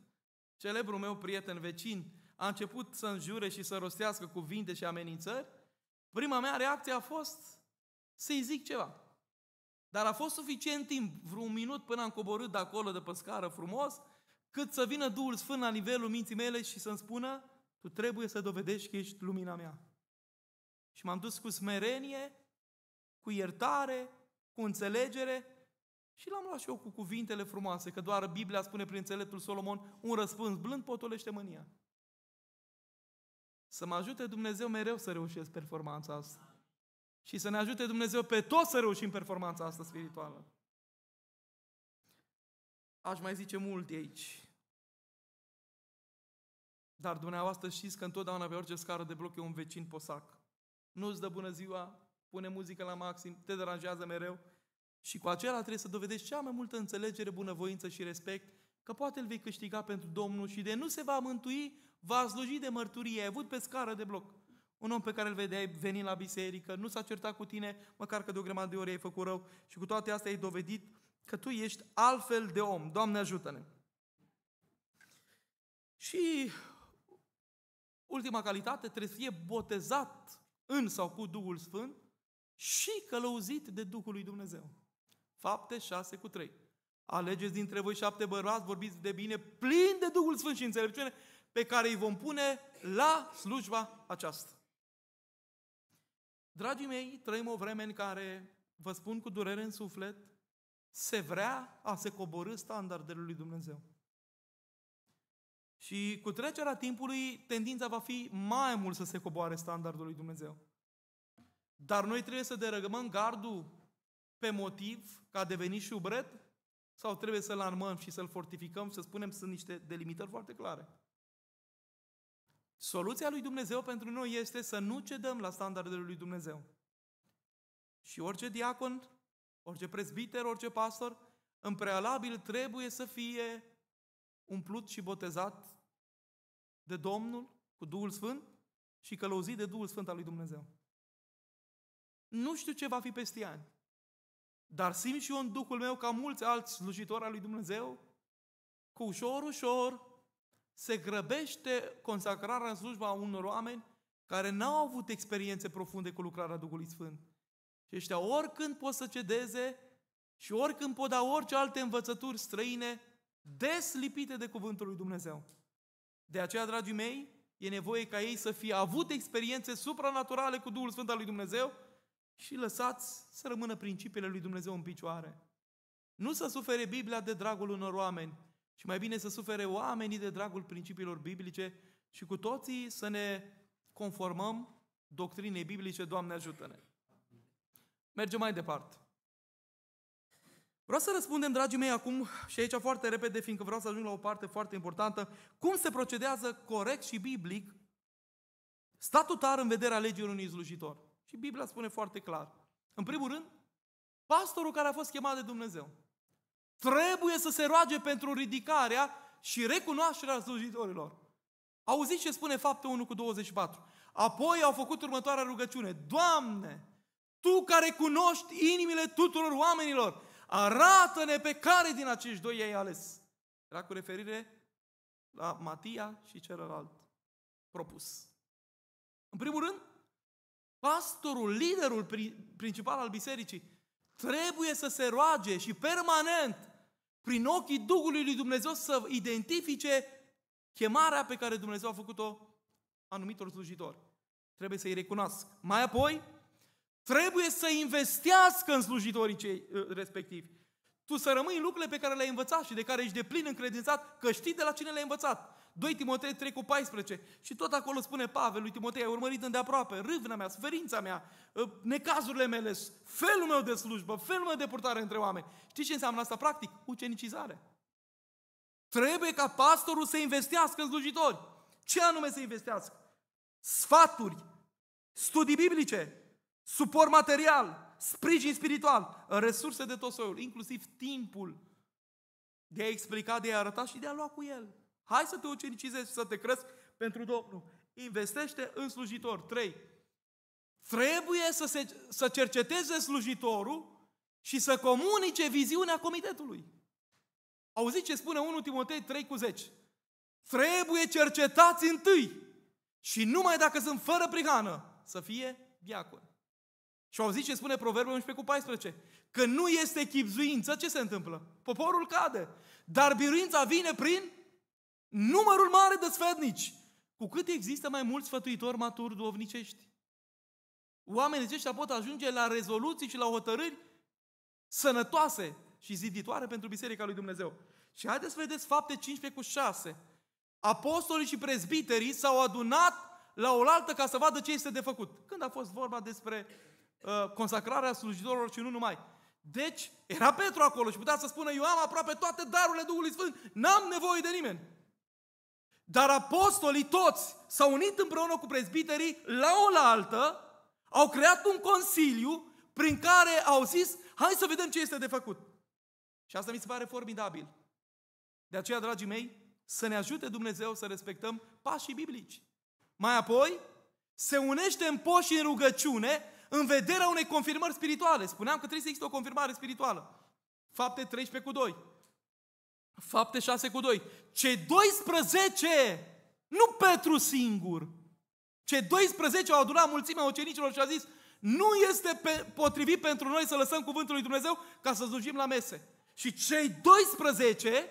celebrul meu prieten vecin a început să înjure și să rostească cuvinte și amenințări, prima mea reacție a fost să-i zic ceva. Dar a fost suficient timp, vreun minut până am coborât de acolo de pe scară frumos, cât să vină Duhul Sfânt la nivelul minții mele și să-mi spună tu trebuie să dovedești că ești lumina mea. Și m-am dus cu smerenie, cu iertare, cu înțelegere și l-am luat și eu cu cuvintele frumoase, că doar Biblia spune prin înțeleptul Solomon, un răspuns blând potolește mânia. Să mă ajute Dumnezeu mereu să reușesc performanța asta. Și să ne ajute Dumnezeu pe toți să reușim performanța asta spirituală. Aș mai zice mult aici. Dar dumneavoastră știți că întotdeauna pe orice scară de bloc e un vecin posac. Nu ți dă bună ziua, pune muzică la maxim, te deranjează mereu și cu acela trebuie să dovedești cea mai multă înțelegere, bunăvoință și respect că poate îl vei câștiga pentru Domnul și de nu se va mântui, va sluji de mărturie, ai avut pe scară de bloc. Un om pe care îl vedeai venind la biserică, nu s-a certat cu tine, măcar că de o grămadă de ori ai făcut rău și cu toate astea ai dovedit că tu ești altfel de om. Doamne ajută-ne! Și Ultima calitate, trebuie să fie botezat în sau cu Duhul Sfânt și călăuzit de Duhul lui Dumnezeu. Fapte 6 cu 3. Alegeți dintre voi șapte bărbați, vorbiți de bine, plin de Duhul Sfânt și înțelepciune, pe care îi vom pune la slujba aceasta. Dragii mei, trăim o vreme în care, vă spun cu durere în suflet, se vrea a se coborâ standardele lui Dumnezeu. Și cu trecerea timpului, tendința va fi mai mult să se coboare standardul lui Dumnezeu. Dar noi trebuie să derăgămăm gardul pe motiv că a devenit șubret? Sau trebuie să-l armăm și să-l fortificăm și să spunem sunt niște delimitări foarte clare? Soluția lui Dumnezeu pentru noi este să nu cedăm la standardele lui Dumnezeu. Și orice diacon, orice prezbiter, orice pastor, în prealabil trebuie să fie umplut și botezat de Domnul cu Duhul Sfânt și călăuzit de Duhul Sfânt al lui Dumnezeu. Nu știu ce va fi peste ani, dar simt și eu în Duhul meu ca mulți alți slujitori al lui Dumnezeu, cu ușor, ușor, se grăbește consacrarea în slujba unor oameni care n-au avut experiențe profunde cu lucrarea Duhului Sfânt. Și ăștia oricând pot să cedeze și oricând pot da orice alte învățături străine, deslipite de Cuvântul lui Dumnezeu. De aceea, dragii mei, e nevoie ca ei să fie avut experiențe supranaturale cu Duhul Sfânt al lui Dumnezeu și lăsați să rămână principiile lui Dumnezeu în picioare. Nu să sufere Biblia de dragul unor oameni, ci mai bine să sufere oamenii de dragul principiilor biblice și cu toții să ne conformăm doctrinei biblice, Doamne ajută-ne! Mergem mai departe. Vreau să răspundem, dragii mei, acum și aici foarte repede, fiindcă vreau să ajung la o parte foarte importantă, cum se procedează corect și biblic statutar în vederea legii unui slujitor. Și Biblia spune foarte clar. În primul rând, pastorul care a fost chemat de Dumnezeu trebuie să se roage pentru ridicarea și recunoașterea slujitorilor. Auziți ce spune fapte 1 cu 24. Apoi au făcut următoarea rugăciune. Doamne, Tu care cunoști inimile tuturor oamenilor, Arată-ne pe care din acești doi ai ales. Era cu referire la Matia și celălalt propus. În primul rând, pastorul, liderul principal al bisericii, trebuie să se roage și permanent, prin ochii Duhului lui Dumnezeu, să identifice chemarea pe care Dumnezeu a făcut-o anumitor slujitori. Trebuie să-i recunoască. Mai apoi, Trebuie să investească în slujitorii cei ă, respectivi. Tu să rămâi în lucrurile pe care le-ai învățat și de care ești de plin încredințat, că știi de la cine le-ai învățat. 2 Timotei 3 cu 14 și tot acolo spune Pavel lui Timotei, ai urmărit îndeaproape râvna mea, suferința mea, ă, necazurile mele, felul meu de slujbă, felul meu de purtare între oameni. Știi ce înseamnă asta practic? Ucenicizare. Trebuie ca pastorul să investească în slujitori. Ce anume să investească? Sfaturi, studii biblice, suport material, sprijin spiritual, resurse de tot soiul, inclusiv timpul de a explica, de a arăta și de a lua cu el. Hai să te ucenicizezi și să te crezi pentru Domnul. Investește în slujitor. 3. Trebuie să, se, să cerceteze slujitorul și să comunice viziunea comitetului. Auziți ce spune 1 Timotei 3 cu 10. Trebuie cercetați întâi și numai dacă sunt fără prihană să fie diacon. Și au zis ce spune Proverbul 11 cu 14. Că nu este chipzuință, ce se întâmplă? Poporul cade. Dar biruința vine prin numărul mare de sfetnici. Cu cât există mai mulți sfătuitori maturi duovnicești. Oamenii aceștia pot ajunge la rezoluții și la hotărâri sănătoase și ziditoare pentru Biserica lui Dumnezeu. Și haideți să vedeți fapte 15 cu 6. Apostolii și prezbiterii s-au adunat la oaltă ca să vadă ce este de făcut. Când a fost vorba despre Uh, consacrarea slujitorilor și nu numai. Deci, era Petru acolo și putea să spună, eu am aproape toate darurile Duhului Sfânt, n-am nevoie de nimeni. Dar apostolii toți s-au unit împreună cu prezbiterii la o la altă, au creat un consiliu prin care au zis, hai să vedem ce este de făcut. Și asta mi se pare formidabil. De aceea, dragii mei, să ne ajute Dumnezeu să respectăm pașii biblici. Mai apoi, se unește în poși în rugăciune în vederea unei confirmări spirituale. Spuneam că trebuie să există o confirmare spirituală. Fapte 13 cu 2. Fapte 6 cu 2. Ce 12, nu Petru singur, ce 12 au adunat mulțimea ucenicilor și a zis, nu este pe, potrivit pentru noi să lăsăm cuvântul lui Dumnezeu ca să slujim la mese. Și cei 12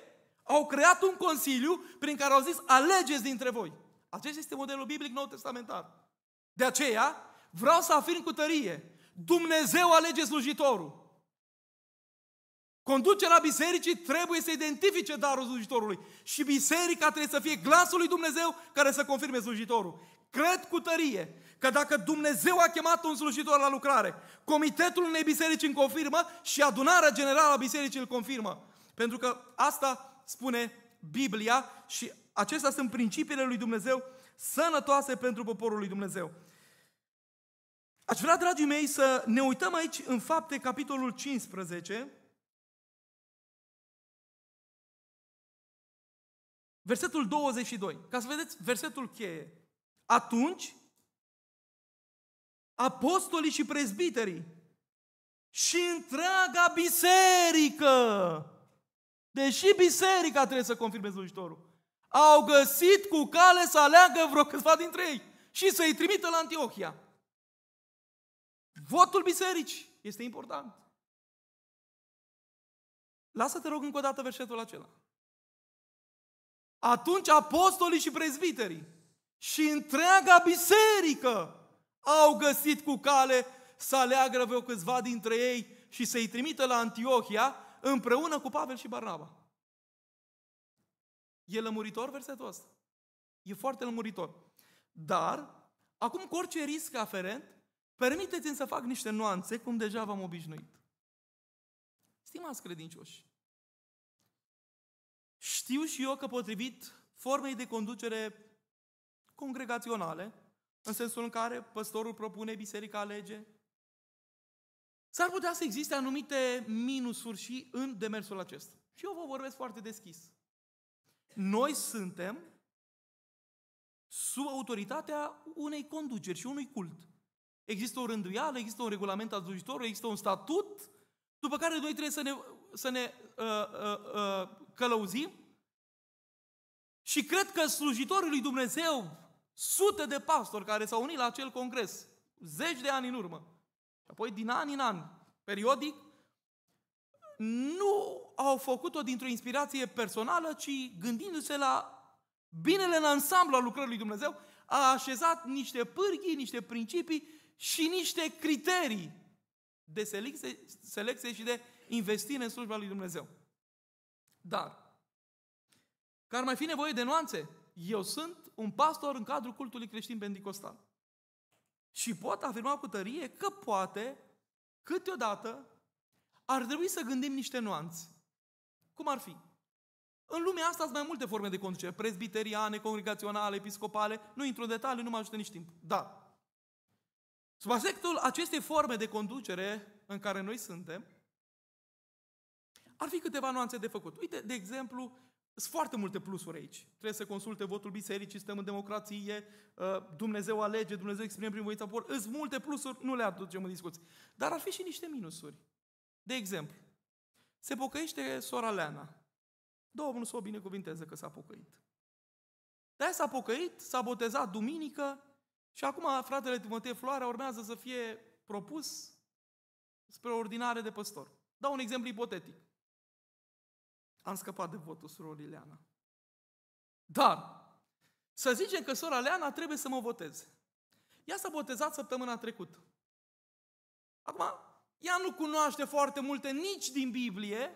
au creat un consiliu prin care au zis, alegeți dintre voi. Acesta este modelul biblic nou testamentar. De aceea, Vreau să afirm cu tărie. Dumnezeu alege slujitorul. Conducerea bisericii trebuie să identifice darul slujitorului. Și biserica trebuie să fie glasul lui Dumnezeu care să confirme slujitorul. Cred cu tărie că dacă Dumnezeu a chemat un slujitor la lucrare, comitetul unei biserici îl confirmă și adunarea generală a bisericii îl confirmă. Pentru că asta spune Biblia și acestea sunt principiile lui Dumnezeu sănătoase pentru poporul lui Dumnezeu. Aș vrea, dragii mei, să ne uităm aici în fapte, capitolul 15, versetul 22, ca să vedeți versetul cheie. Atunci, apostolii și prezbiterii și întreaga biserică, deși biserica trebuie să confirme slujitorul, au găsit cu cale să aleagă vreo câțiva dintre ei și să-i trimită la Antiohia. Votul bisericii este important. Lasă-te rog încă o dată versetul acela. Atunci apostolii și prezbiterii și întreaga biserică au găsit cu cale să aleagă vreo câțiva dintre ei și să-i trimită la Antiohia împreună cu Pavel și Barnaba. E lămuritor versetul ăsta. E foarte lămuritor. Dar, acum cu orice risc aferent, Permiteți-mi să fac niște nuanțe, cum deja v-am obișnuit. Stimați credincioși, știu și eu că potrivit formei de conducere congregaționale, în sensul în care păstorul propune, biserica alege, s-ar putea să existe anumite minusuri și în demersul acesta. Și eu vă vorbesc foarte deschis. Noi suntem sub autoritatea unei conduceri și unui cult. Există o rânduială, există un regulament al slujitorului, există un statut, după care noi trebuie să ne, să ne uh, uh, uh, călăuzim. Și cred că slujitorii lui Dumnezeu, sute de pastori care s-au unit la acel congres, zeci de ani în urmă, și apoi din an în an, periodic, nu au făcut-o dintr-o inspirație personală, ci gândindu-se la binele în ansamblu al lucrării lui Dumnezeu, a așezat niște pârghii, niște principii și niște criterii de selecție, selecție și de investire în slujba lui Dumnezeu. Dar, că ar mai fi nevoie de nuanțe, eu sunt un pastor în cadrul cultului creștin pentecostal. Și pot afirma cu tărie că poate, câteodată, ar trebui să gândim niște nuanțe. Cum ar fi? În lumea asta sunt mai multe forme de conducere, prezbiteriane, congregaționale, episcopale, nu intru în detalii, nu mă ajută nici timp. Dar, Sub aspectul acestei forme de conducere în care noi suntem, ar fi câteva nuanțe de făcut. Uite, de exemplu, sunt foarte multe plusuri aici. Trebuie să consulte votul bisericii, suntem în democrație, uh, Dumnezeu alege, Dumnezeu exprimă prin voința poporului. Sunt multe plusuri, nu le aducem în discuție. Dar ar fi și niște minusuri. De exemplu, se pocăiește sora Leana. Domnul să o binecuvinteze că s-a pocăit. De s-a pocăit, s-a botezat duminică, și acum fratele Timotei Floarea urmează să fie propus spre ordinare de păstor. Dau un exemplu ipotetic. Am scăpat de votul surorii Leana. Dar, să zicem că sora Leana trebuie să mă voteze. Ea s-a botezat săptămâna trecută. Acum, ea nu cunoaște foarte multe nici din Biblie,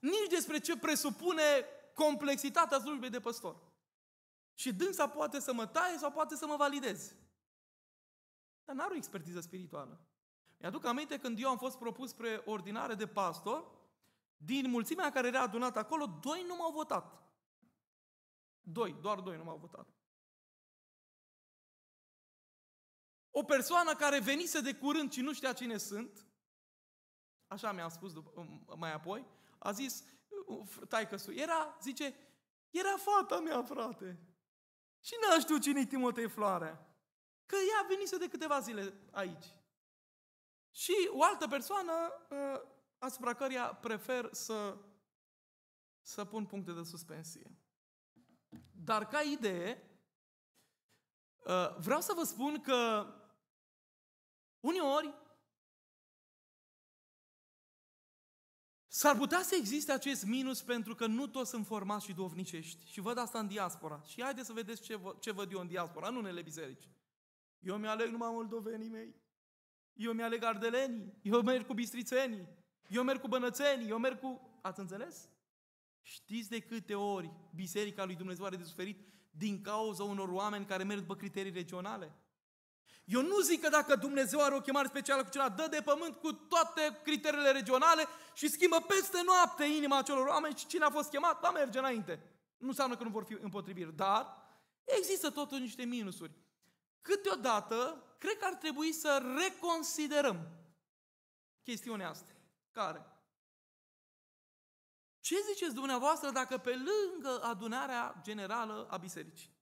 nici despre ce presupune complexitatea slujbei de păstor. Și dânsa poate să mă taie sau poate să mă valideze. Dar n-are o expertiză spirituală. Mi-aduc aminte când eu am fost propus spre ordinare de pastor, din mulțimea care era adunată acolo, doi nu m-au votat. Doi, doar doi nu m-au votat. O persoană care venise de curând și nu știa cine sunt, așa mi-a spus după, mai apoi, a zis, taică era, zice, era fata mea, frate. Și n-a știut cine-i Timotei Floarea. Că ea venise de câteva zile aici. Și o altă persoană uh, asupra căreia prefer să, să pun puncte de suspensie. Dar ca idee, uh, vreau să vă spun că uneori S-ar putea să existe acest minus pentru că nu toți sunt formați și dovnicești. Și văd asta în diaspora. Și haideți să vedeți ce, vă, ce văd eu în diaspora, Nu în ele biserici. Eu mi-aleg numai moldovenii mei. Eu mi-aleg ardelenii. Eu merg cu bistrițenii. Eu merg cu bănățenii. Eu merg cu... Ați înțeles? Știți de câte ori Biserica lui Dumnezeu are de suferit din cauza unor oameni care merg după criterii regionale? Eu nu zic că dacă Dumnezeu are o chemare specială cu cineva, dă de pământ cu toate criteriile regionale și schimbă peste noapte inima acelor oameni și cine a fost chemat, va merge înainte. Nu înseamnă că nu vor fi împotriviri, dar există totuși niște minusuri. Câteodată, cred că ar trebui să reconsiderăm chestiunea asta. Care? Ce ziceți dumneavoastră dacă pe lângă adunarea generală a bisericii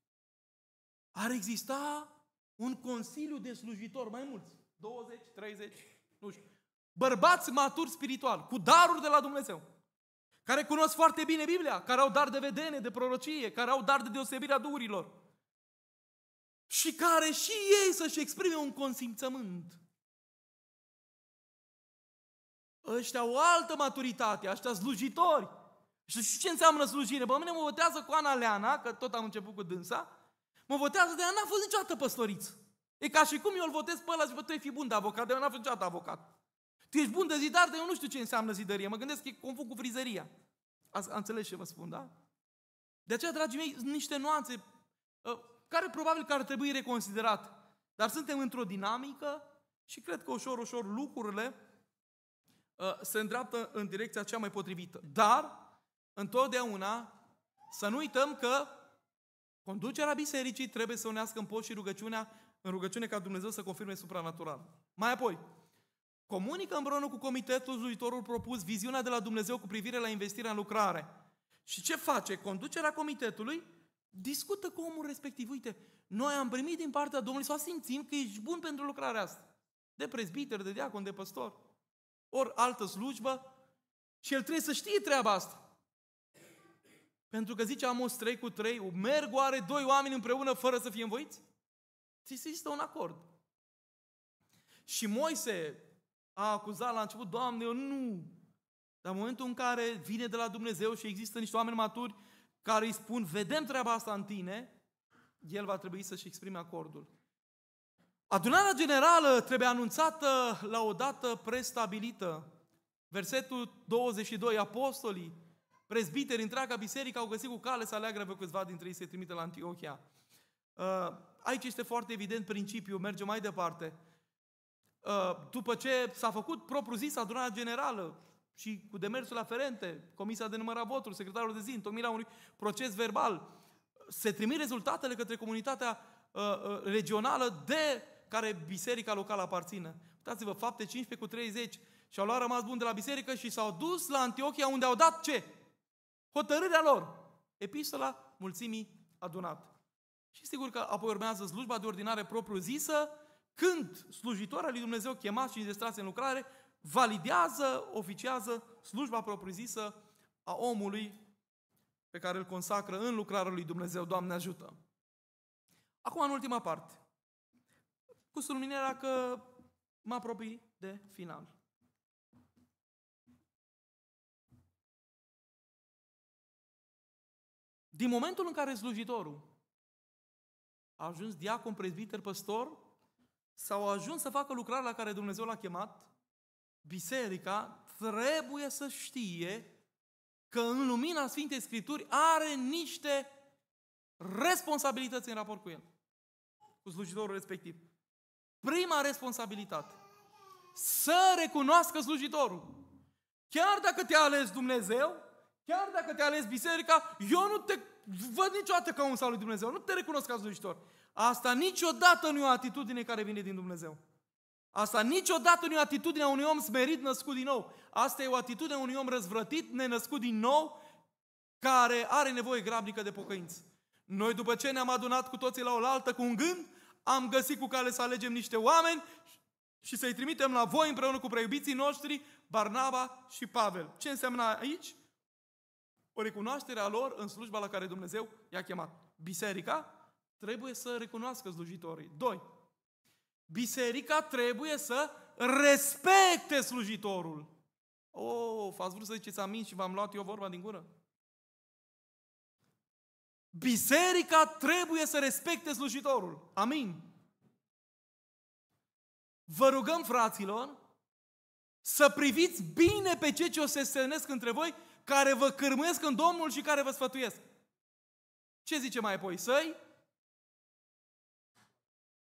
ar exista un consiliu de slujitori, mai mulți, 20, 30, nu știu, bărbați maturi spiritual, cu daruri de la Dumnezeu, care cunosc foarte bine Biblia, care au dar de vedere, de prorocie, care au dar de a durilor și care și ei să-și exprime un consimțământ. Ăștia au o altă maturitate, ăștia slujitori. Și ce înseamnă slujire? Bă, mine mă votează cu Ana Leana, că tot am început cu dânsa, Mă votează, aia, n-a fost niciodată păstoriț. E ca și cum eu îl votez pe ăla și bă, tu fi bun de avocat, de aia n a fost niciodată avocat. Tu ești bun de zidar, dar eu nu știu ce înseamnă zidărie. Mă gândesc că e confund cu frizeria. Ați înțeles ce vă spun, da? De aceea, dragii mei, sunt niște nuanțe ă, care probabil că ar trebui reconsiderat. Dar suntem într-o dinamică și cred că ușor, ușor lucrurile ă, se îndreaptă în direcția cea mai potrivită. Dar, întotdeauna, să nu uităm că Conducerea bisericii trebuie să unească în post și rugăciunea, în rugăciune ca Dumnezeu să confirme supranatural. Mai apoi, comunică împreună cu comitetul zuitorul propus viziunea de la Dumnezeu cu privire la investirea în lucrare. Și ce face? Conducerea comitetului discută cu omul respectiv. Uite, noi am primit din partea Domnului sau simțim că ești bun pentru lucrarea asta. De prezbiter, de diacon, de păstor, ori altă slujbă. Și el trebuie să știe treaba asta. Pentru că zice Amos 3 cu 3, merg oare doi oameni împreună fără să fie învoiți? Deci există un acord. Și Moise a acuzat la început, Doamne, eu nu. Dar în momentul în care vine de la Dumnezeu și există niște oameni maturi care îi spun, vedem treaba asta în tine, el va trebui să-și exprime acordul. Adunarea generală trebuie anunțată la o dată prestabilită. Versetul 22, apostolii Prezbiteri, întreaga biserică au găsit cu cale să aleagă pe câțiva dintre ei să-i trimite la Antiochia. Uh, aici este foarte evident principiul, merge mai departe. Uh, după ce s-a făcut propriu-zis adunarea generală și cu demersul aferente, comisia de număra voturi, secretarul de zi, întocmirea unui proces verbal, se trimit rezultatele către comunitatea uh, regională de care biserica locală aparține. Uitați-vă, fapte 15 cu 30. Și au luat rămas bun de la biserică și s-au dus la Antiochia unde au dat ce? hotărârea lor. Epistola mulțimii adunate. Și sigur că apoi urmează slujba de ordinare propriu-zisă, când slujitoarea lui Dumnezeu chemați și înzestrați în lucrare, validează, oficează slujba propriu-zisă a omului pe care îl consacră în lucrarea lui Dumnezeu. Doamne ajută! Acum, în ultima parte, cu subliniera că mă apropii de final. Din momentul în care slujitorul a ajuns diacon, prezbiter, păstor, sau a ajuns să facă lucrarea la care Dumnezeu l-a chemat, biserica trebuie să știe că în lumina Sfintei Scripturi are niște responsabilități în raport cu el, cu slujitorul respectiv. Prima responsabilitate, să recunoască slujitorul. Chiar dacă te-a ales Dumnezeu, Chiar dacă te-a ales biserica, eu nu te văd niciodată ca un sal lui Dumnezeu. Nu te recunosc ca slujitor. Asta niciodată nu e o atitudine care vine din Dumnezeu. Asta niciodată nu e a unui om smerit născut din nou. Asta e o atitudine a unui om răzvrătit, nenăscut din nou, care are nevoie grabnică de pocăință. Noi după ce ne-am adunat cu toții la oaltă cu un gând, am găsit cu care să alegem niște oameni și să-i trimitem la voi împreună cu preiubiții noștri, Barnaba și Pavel. Ce înseamnă aici? o recunoaștere a lor în slujba la care Dumnezeu i-a chemat. Biserica trebuie să recunoască slujitorii. Doi, biserica trebuie să respecte slujitorul. O, oh, ați vrut să ziceți amin și v-am luat eu vorba din gură? Biserica trebuie să respecte slujitorul. Amin. Vă rugăm, fraților, să priviți bine pe cei ce o se între voi care vă cârmâiesc în Domnul și care vă sfătuiesc. Ce zice mai apoi? Săi?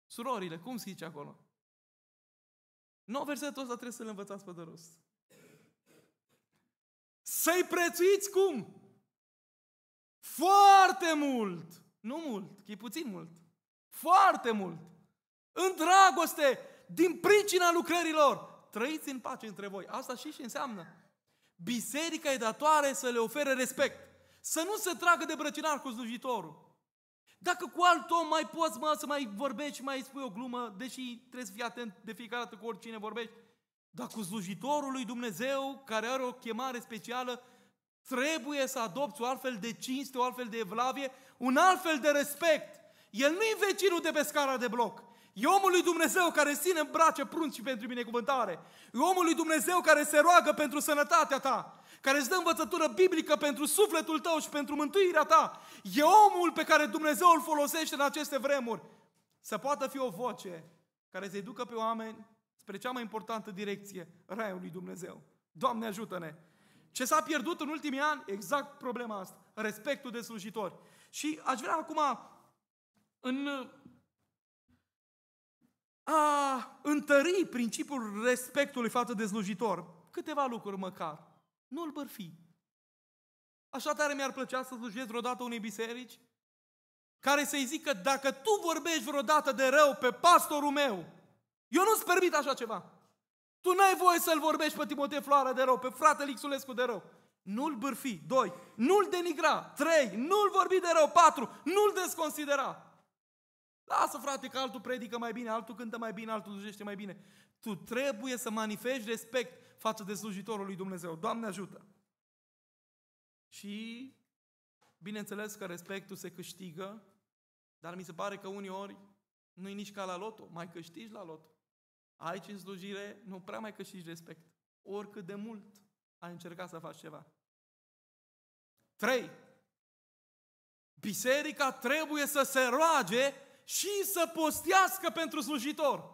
Surorile, cum se zice acolo? Nu, versetul ăsta trebuie să-l învățați pe de rost. Să-i prețuiți cum? Foarte mult! Nu mult, e puțin mult. Foarte mult! În dragoste, din pricina lucrărilor. Trăiți în pace între voi. Asta și și înseamnă Biserica e datoare să le ofere respect. Să nu se tragă de brăcinar cu slujitorul. Dacă cu alt om mai poți mă, să mai vorbești și mai spui o glumă, deși trebuie să fii atent de fiecare dată cu oricine vorbești, dar cu slujitorul lui Dumnezeu, care are o chemare specială, trebuie să adopți o altfel de cinste, o altfel de evlavie, un altfel de respect. El nu e vecinul de pe scara de bloc. E omul lui Dumnezeu care ține în brace prunci pentru binecuvântare. E omul lui Dumnezeu care se roagă pentru sănătatea ta. Care îți dă învățătură biblică pentru sufletul tău și pentru mântuirea ta. E omul pe care Dumnezeu îl folosește în aceste vremuri. Să poată fi o voce care să-i ducă pe oameni spre cea mai importantă direcție, Raiul lui Dumnezeu. Doamne ajută-ne! Ce s-a pierdut în ultimii ani? Exact problema asta. Respectul de slujitori. Și aș vrea acum, în a întări principiul respectului față de slujitor, câteva lucruri măcar. Nu-l bărfi. Așa tare mi-ar plăcea să slujesc vreodată unei biserici care să-i zică, dacă tu vorbești vreodată de rău pe pastorul meu, eu nu-ți permit așa ceva. Tu n-ai voie să-l vorbești pe Timotei Floară de rău, pe fratele Xulescu de rău. Nu-l bârfi. Doi, nu-l denigra. Trei, nu-l vorbi de rău. Patru, nu-l desconsidera. Lasă, frate, că altul predică mai bine, altul cântă mai bine, altul dujește mai bine. Tu trebuie să manifesti respect față de slujitorul lui Dumnezeu. Doamne ajută! Și, bineînțeles că respectul se câștigă, dar mi se pare că uneori nu-i nici ca la loto. Mai câștigi la loto. Aici în slujire nu prea mai câștigi respect. Oricât de mult ai încercat să faci ceva. 3. Biserica trebuie să se roage și să postească pentru slujitor.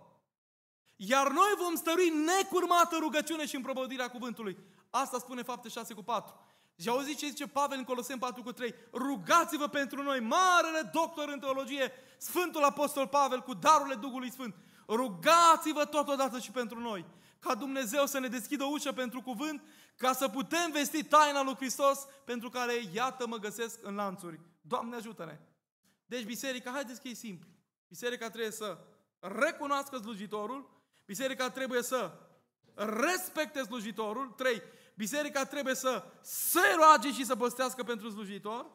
Iar noi vom stărui necurmată rugăciune și împrobădirea cuvântului. Asta spune fapte 6 cu 4. Și auziți ce zice Pavel în Colosem 4 cu 3. Rugați-vă pentru noi, marele doctor în teologie, Sfântul Apostol Pavel, cu darurile Duhului Sfânt. Rugați-vă totodată și pentru noi, ca Dumnezeu să ne deschidă ușa pentru cuvânt, ca să putem vesti taina lui Hristos, pentru care, iată, mă găsesc în lanțuri. Doamne ajută-ne! Deci biserica, haideți că e simplu. Biserica trebuie să recunoască slujitorul, biserica trebuie să respecte slujitorul, trei, biserica trebuie să se roage și să păstească pentru slujitor,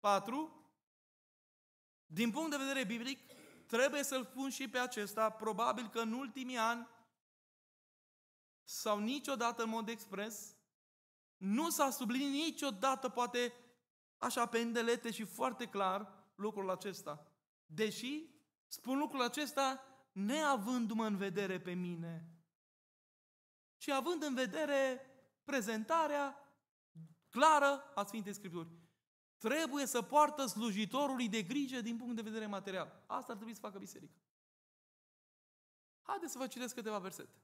patru, din punct de vedere biblic, trebuie să-l pun și pe acesta, probabil că în ultimii ani sau niciodată în mod expres, nu s-a subliniat niciodată poate Așa pe îndelete și foarte clar lucrul acesta. Deși spun lucrul acesta neavându-mă în vedere pe mine, ci având în vedere prezentarea clară a Sfintei Scripturi. Trebuie să poartă slujitorului de grijă din punct de vedere material. Asta ar trebui să facă biserica. Haideți să vă citesc câteva versete.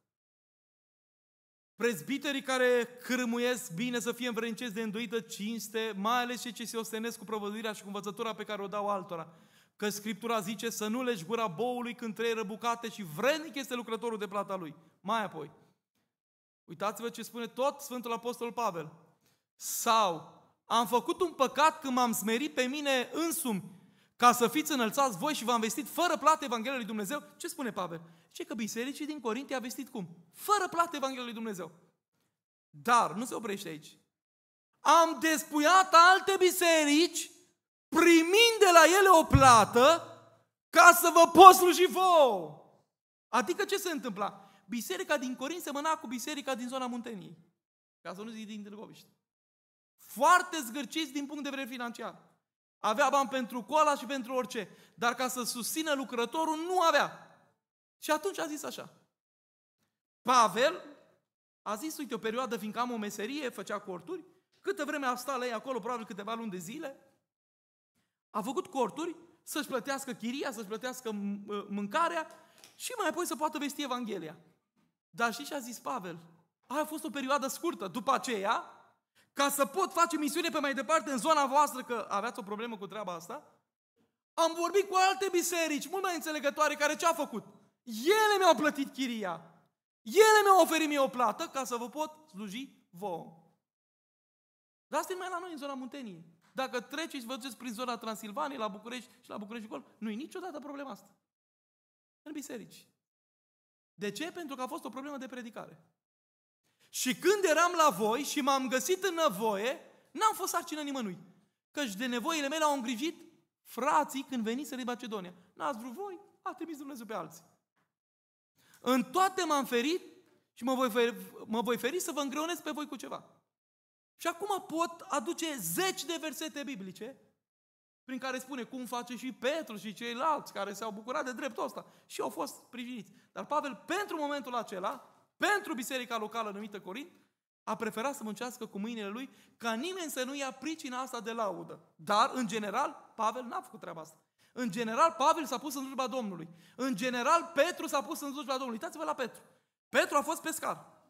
Prezbiterii care cârmuiesc bine să fie învredniceți de îndoită cinste, mai ales cei ce se ostenesc cu prăvăduirea și cu învățătura pe care o dau altora. Că Scriptura zice să nu legi gura boului când trei răbucate și vrednic este lucrătorul de plata lui. Mai apoi, uitați-vă ce spune tot Sfântul Apostol Pavel. Sau, am făcut un păcat când m-am smerit pe mine însumi ca să fiți înălțați voi și v-am vestit fără plată Evanghelia lui Dumnezeu. Ce spune Pavel? Ce că bisericii din Corint a vestit cum? Fără plată Evanghelia lui Dumnezeu. Dar nu se oprește aici. Am despuiat alte biserici primind de la ele o plată ca să vă pot sluji vouă. Adică ce se întâmpla? Biserica din Corint semăna cu biserica din zona Munteniei. Ca să nu zic din Târgoviște. Foarte zgârciți din punct de vedere financiar. Avea bani pentru coala și pentru orice. Dar ca să susțină lucrătorul, nu avea. Și atunci a zis așa. Pavel a zis, uite, o perioadă, fiindcă am o meserie, făcea corturi, câtă vreme a stat la ei acolo, probabil câteva luni de zile, a făcut corturi să-și plătească chiria, să-și plătească mâncarea și mai apoi să poată vesti Evanghelia. Dar și și a zis Pavel? Aia a fost o perioadă scurtă. După aceea, ca să pot face misiune pe mai departe în zona voastră, că aveați o problemă cu treaba asta, am vorbit cu alte biserici, mult mai înțelegătoare, care ce a făcut? Ele mi-au plătit chiria. Ele mi-au oferit mie o plată ca să vă pot sluji vouă. Dar asta e mai la noi, în zona Munteniei. Dacă treceți și vă duceți prin zona Transilvaniei, la București și la București și nu e niciodată problema asta. În biserici. De ce? Pentru că a fost o problemă de predicare. Și când eram la voi și m-am găsit în nevoie, n-am fost sarcină nimănui. Căci de nevoile mele au îngrijit frații când veniți din Macedonia. N-ați vrut voi, a trimis Dumnezeu pe alții. În toate m-am ferit și mă voi, feri, mă voi feri să vă îngreunez pe voi cu ceva. Și acum pot aduce zeci de versete biblice prin care spune cum face și Petru și ceilalți care s-au bucurat de dreptul ăsta și au fost priviți. Dar Pavel, pentru momentul acela, pentru biserica locală numită Corint, a preferat să muncească cu mâinile lui ca nimeni să nu ia pricina asta de laudă. Dar, în general, Pavel n-a făcut treaba asta. În general, Pavel s-a pus în slujba Domnului. În general, Petru s-a pus în slujba Domnului. Uitați-vă la Petru. Petru a fost pescar.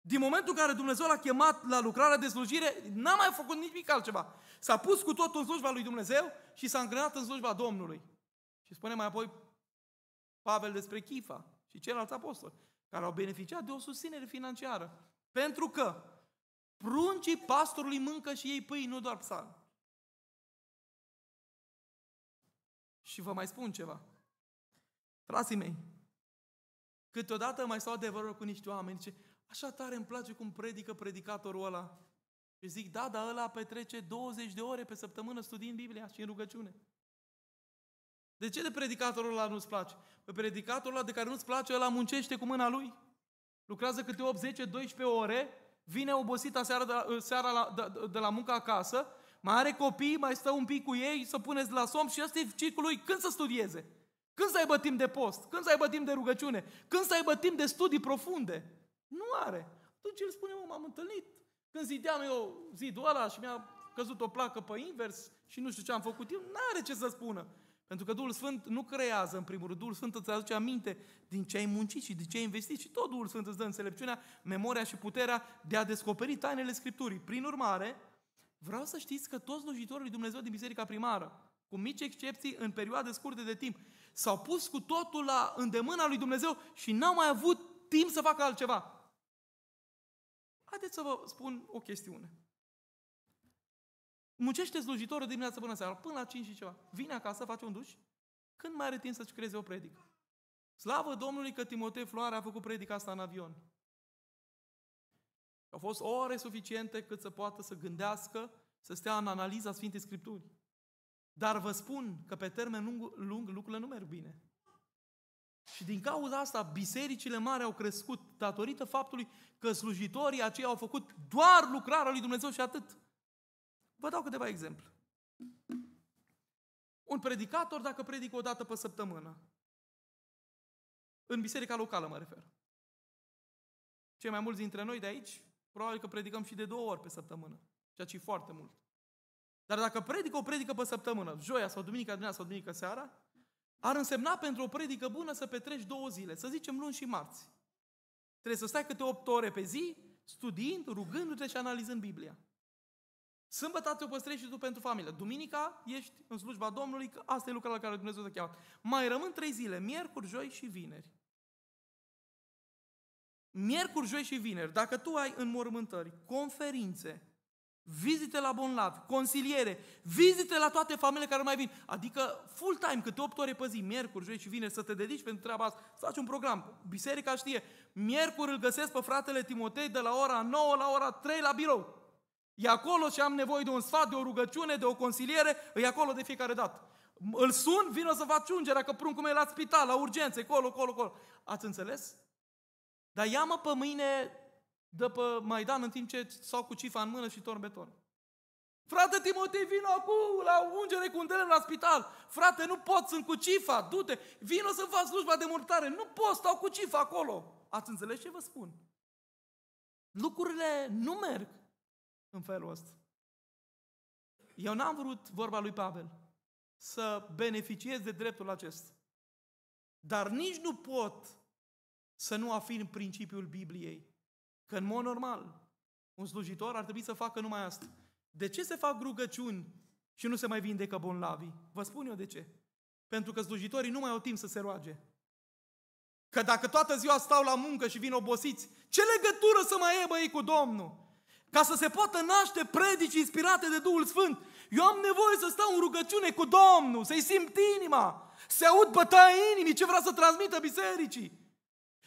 Din momentul în care Dumnezeu l-a chemat la lucrarea de slujire, n-a mai făcut nimic altceva. S-a pus cu totul în slujba lui Dumnezeu și s-a îngrenat în slujba Domnului. Și spune mai apoi Pavel despre Chifa și ceilalți apostoli, care au beneficiat de o susținere financiară. Pentru că pruncii pastorului mâncă și ei pâini, nu doar psalmi. Și vă mai spun ceva. Frații mei, câteodată mai stau de vorbă cu niște oameni, zice, așa tare îmi place cum predică predicatorul ăla. Și zic, da, dar ăla petrece 20 de ore pe săptămână studiind Biblia și în rugăciune. De ce de predicatorul ăla nu-ți place? Pe predicatorul ăla de care nu-ți place, ăla muncește cu mâna lui. Lucrează câte 8, 10, 12 ore, vine obosit seara de la, seara la, de, de la muncă acasă mai are copii, mai stă un pic cu ei, să puneți la somn și asta e ciclul lui. Când să studieze? Când să aibă timp de post? Când să aibă timp de rugăciune? Când să aibă timp de studii profunde? Nu are. Atunci el spune, mă, m-am întâlnit. Când zideam eu zidul ăla și mi-a căzut o placă pe invers și nu știu ce am făcut eu, nu are ce să spună. Pentru că Duhul Sfânt nu creează, în primul rând. Duhul Sfânt îți aduce aminte din ce ai muncit și din ce ai investit și tot Duhul Sfânt îți dă înțelepciunea, memoria și puterea de a descoperi tainele Scripturii. Prin urmare, Vreau să știți că toți slujitorii lui Dumnezeu din biserica primară, cu mici excepții, în perioade scurte de timp, s-au pus cu totul la îndemâna lui Dumnezeu și n-au mai avut timp să facă altceva. Haideți să vă spun o chestiune. Muncește slujitorul dimineața până seara, până la 5 și ceva. Vine acasă, face un duș, când mai are timp să-ți creeze o predică? Slavă Domnului că Timotei Floare a făcut predica asta în avion. Au fost ore suficiente cât să poată să gândească, să stea în analiza Sfintei Scripturi. Dar vă spun că pe termen lung, lung lucrurile nu merg bine. Și din cauza asta, bisericile mari au crescut datorită faptului că slujitorii aceia au făcut doar lucrarea lui Dumnezeu și atât. Vă dau câteva exemple. Un predicator, dacă predică o dată pe săptămână, în biserica locală mă refer. Cei mai mulți dintre noi de aici probabil că predicăm și de două ori pe săptămână, ceea ce e foarte mult. Dar dacă predică o predică pe săptămână, joia sau duminica dimineața sau duminică seara, ar însemna pentru o predică bună să petreci două zile, să zicem luni și marți. Trebuie să stai câte opt ore pe zi, studiind, rugându-te și analizând Biblia. Sâmbătă te-o păstrești și tu pentru familie. Duminica ești în slujba Domnului, că asta e lucrul la care Dumnezeu te cheamă. Mai rămân trei zile, miercuri, joi și vineri miercuri, joi și vineri, dacă tu ai înmormântări, conferințe, vizite la bonlavi, consiliere, vizite la toate familiile care mai vin, adică full time, câte 8 ore pe zi, miercuri, joi și vineri, să te dedici pentru treaba asta, să faci un program. Biserica știe, miercuri îl găsesc pe fratele Timotei de la ora 9 la ora 3 la birou. E acolo și am nevoie de un sfat, de o rugăciune, de o consiliere, e acolo de fiecare dată. Îl sun, vină să faci ungerea, că pruncul meu e la spital, la urgențe, colo, colo, colo. Ați înțeles? Dar ia-mă pe mâine de pe Maidan în timp ce sau cu cifa în mână și torn beton. Frate Timotei, vino acum la ungere cu un delem la spital. Frate, nu pot, sunt cu cifa, du-te, vino să fac slujba de mortare. Nu pot, stau cu cifa acolo. Ați înțeles ce vă spun? Lucrurile nu merg în felul ăsta. Eu n-am vrut vorba lui Pavel să beneficiez de dreptul acesta. Dar nici nu pot să nu afirm principiul Bibliei. Că în mod normal, un slujitor ar trebui să facă numai asta. De ce se fac rugăciuni și nu se mai vindecă bolnavii? Vă spun eu de ce. Pentru că slujitorii nu mai au timp să se roage. Că dacă toată ziua stau la muncă și vin obosiți, ce legătură să mai aibă ei cu Domnul? Ca să se poată naște predici inspirate de Duhul Sfânt, eu am nevoie să stau în rugăciune cu Domnul, să-i simt inima, să aud bătaia inimii, ce vrea să transmită bisericii.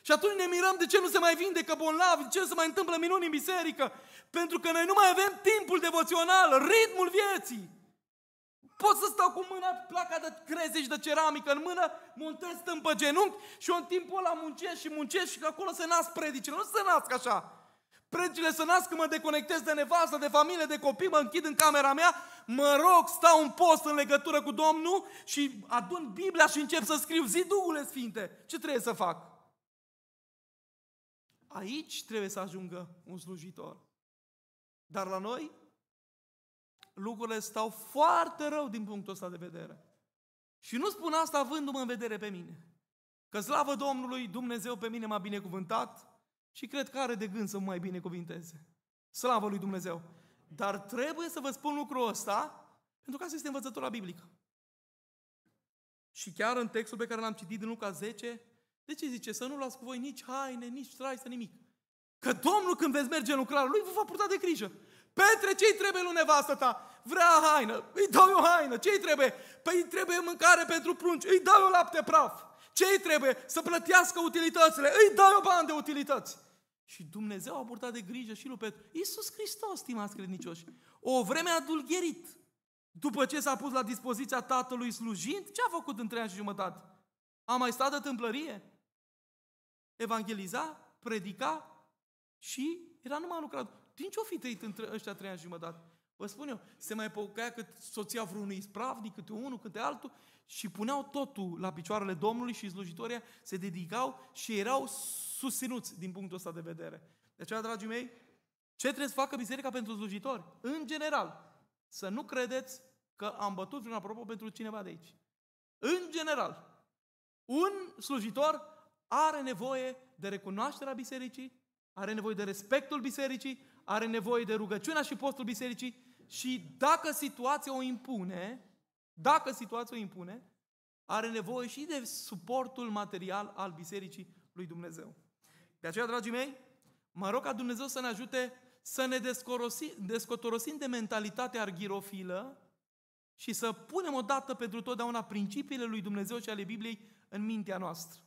Și atunci ne mirăm de ce nu se mai vindecă bolnavi, de ce nu se mai întâmplă minuni în biserică. Pentru că noi nu mai avem timpul devoțional, ritmul vieții. Pot să stau cu mâna placa de creze și de ceramică în mână, montez pe genunchi și în timpul ăla muncesc și muncesc și acolo se nasc predicile. Nu se nasc așa. Predicile se nasc când mă deconectez de nevastă, de familie, de copii, mă închid în camera mea, mă rog, stau un post în legătură cu Domnul și adun Biblia și încep să scriu. Zi, Duhule Sfinte, ce trebuie să fac? Aici trebuie să ajungă un slujitor. Dar la noi, lucrurile stau foarte rău din punctul ăsta de vedere. Și nu spun asta avându-mă în vedere pe mine. Că slavă Domnului, Dumnezeu pe mine m-a binecuvântat și cred că are de gând să mă mai binecuvinteze. Slavă lui Dumnezeu! Dar trebuie să vă spun lucrul ăsta pentru că asta este învățătura biblică. Și chiar în textul pe care l-am citit din Luca 10, de ce zice? Să nu luați cu voi nici haine, nici trai, să nimic. Că Domnul când veți merge în lucrarea Lui, vă va purta de grijă. Petre, ce-i trebuie lui nevastă ta? Vrea haină, îi dau eu haină, ce-i trebuie? Păi îi trebuie mâncare pentru prunci, îi dau eu lapte praf. Ce-i trebuie? Să plătească utilitățile, îi dau eu bani de utilități. Și Dumnezeu a purtat de grijă și lui Petru. Iisus Hristos, stimați credincioși, o vreme a dulgherit. După ce s-a pus la dispoziția tatălui slujind, ce a făcut în trei ani și jumătate? A mai stat de tâmplărie? evangeliza, predica și era numai lucrat. Din ce o fi trăit între ăștia trei ani jumătate? Vă spun eu, se mai păcăia cât soția vreunui ispravnic, câte unul, câte altul și puneau totul la picioarele Domnului și slujitoria se dedicau și erau susținuți din punctul ăsta de vedere. De aceea, dragii mei, ce trebuie să facă biserica pentru slujitori? În general, să nu credeți că am bătut vreun apropo pentru cineva de aici. În general, un slujitor are nevoie de recunoașterea bisericii, are nevoie de respectul bisericii, are nevoie de rugăciunea și postul bisericii și dacă situația o impune, dacă situația o impune, are nevoie și de suportul material al bisericii lui Dumnezeu. De aceea, dragii mei, mă rog ca Dumnezeu să ne ajute să ne descotorosim de mentalitatea arghirofilă și să punem odată pentru totdeauna principiile lui Dumnezeu și ale Bibliei în mintea noastră.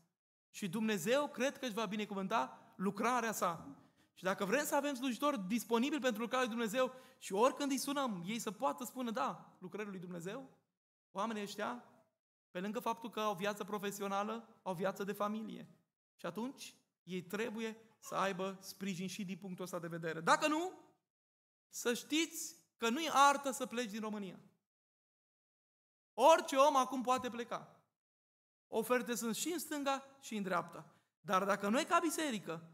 Și Dumnezeu cred că își va binecuvânta lucrarea sa. Și dacă vrem să avem slujitori disponibili pentru lucrarea lui Dumnezeu și oricând îi sunăm, ei să poată spune da lucrării lui Dumnezeu, oamenii ăștia, pe lângă faptul că au viață profesională, au viață de familie. Și atunci ei trebuie să aibă sprijin și din punctul ăsta de vedere. Dacă nu, să știți că nu-i artă să pleci din România. Orice om acum poate pleca. Oferte sunt și în stânga și în dreapta. Dar dacă noi ca biserică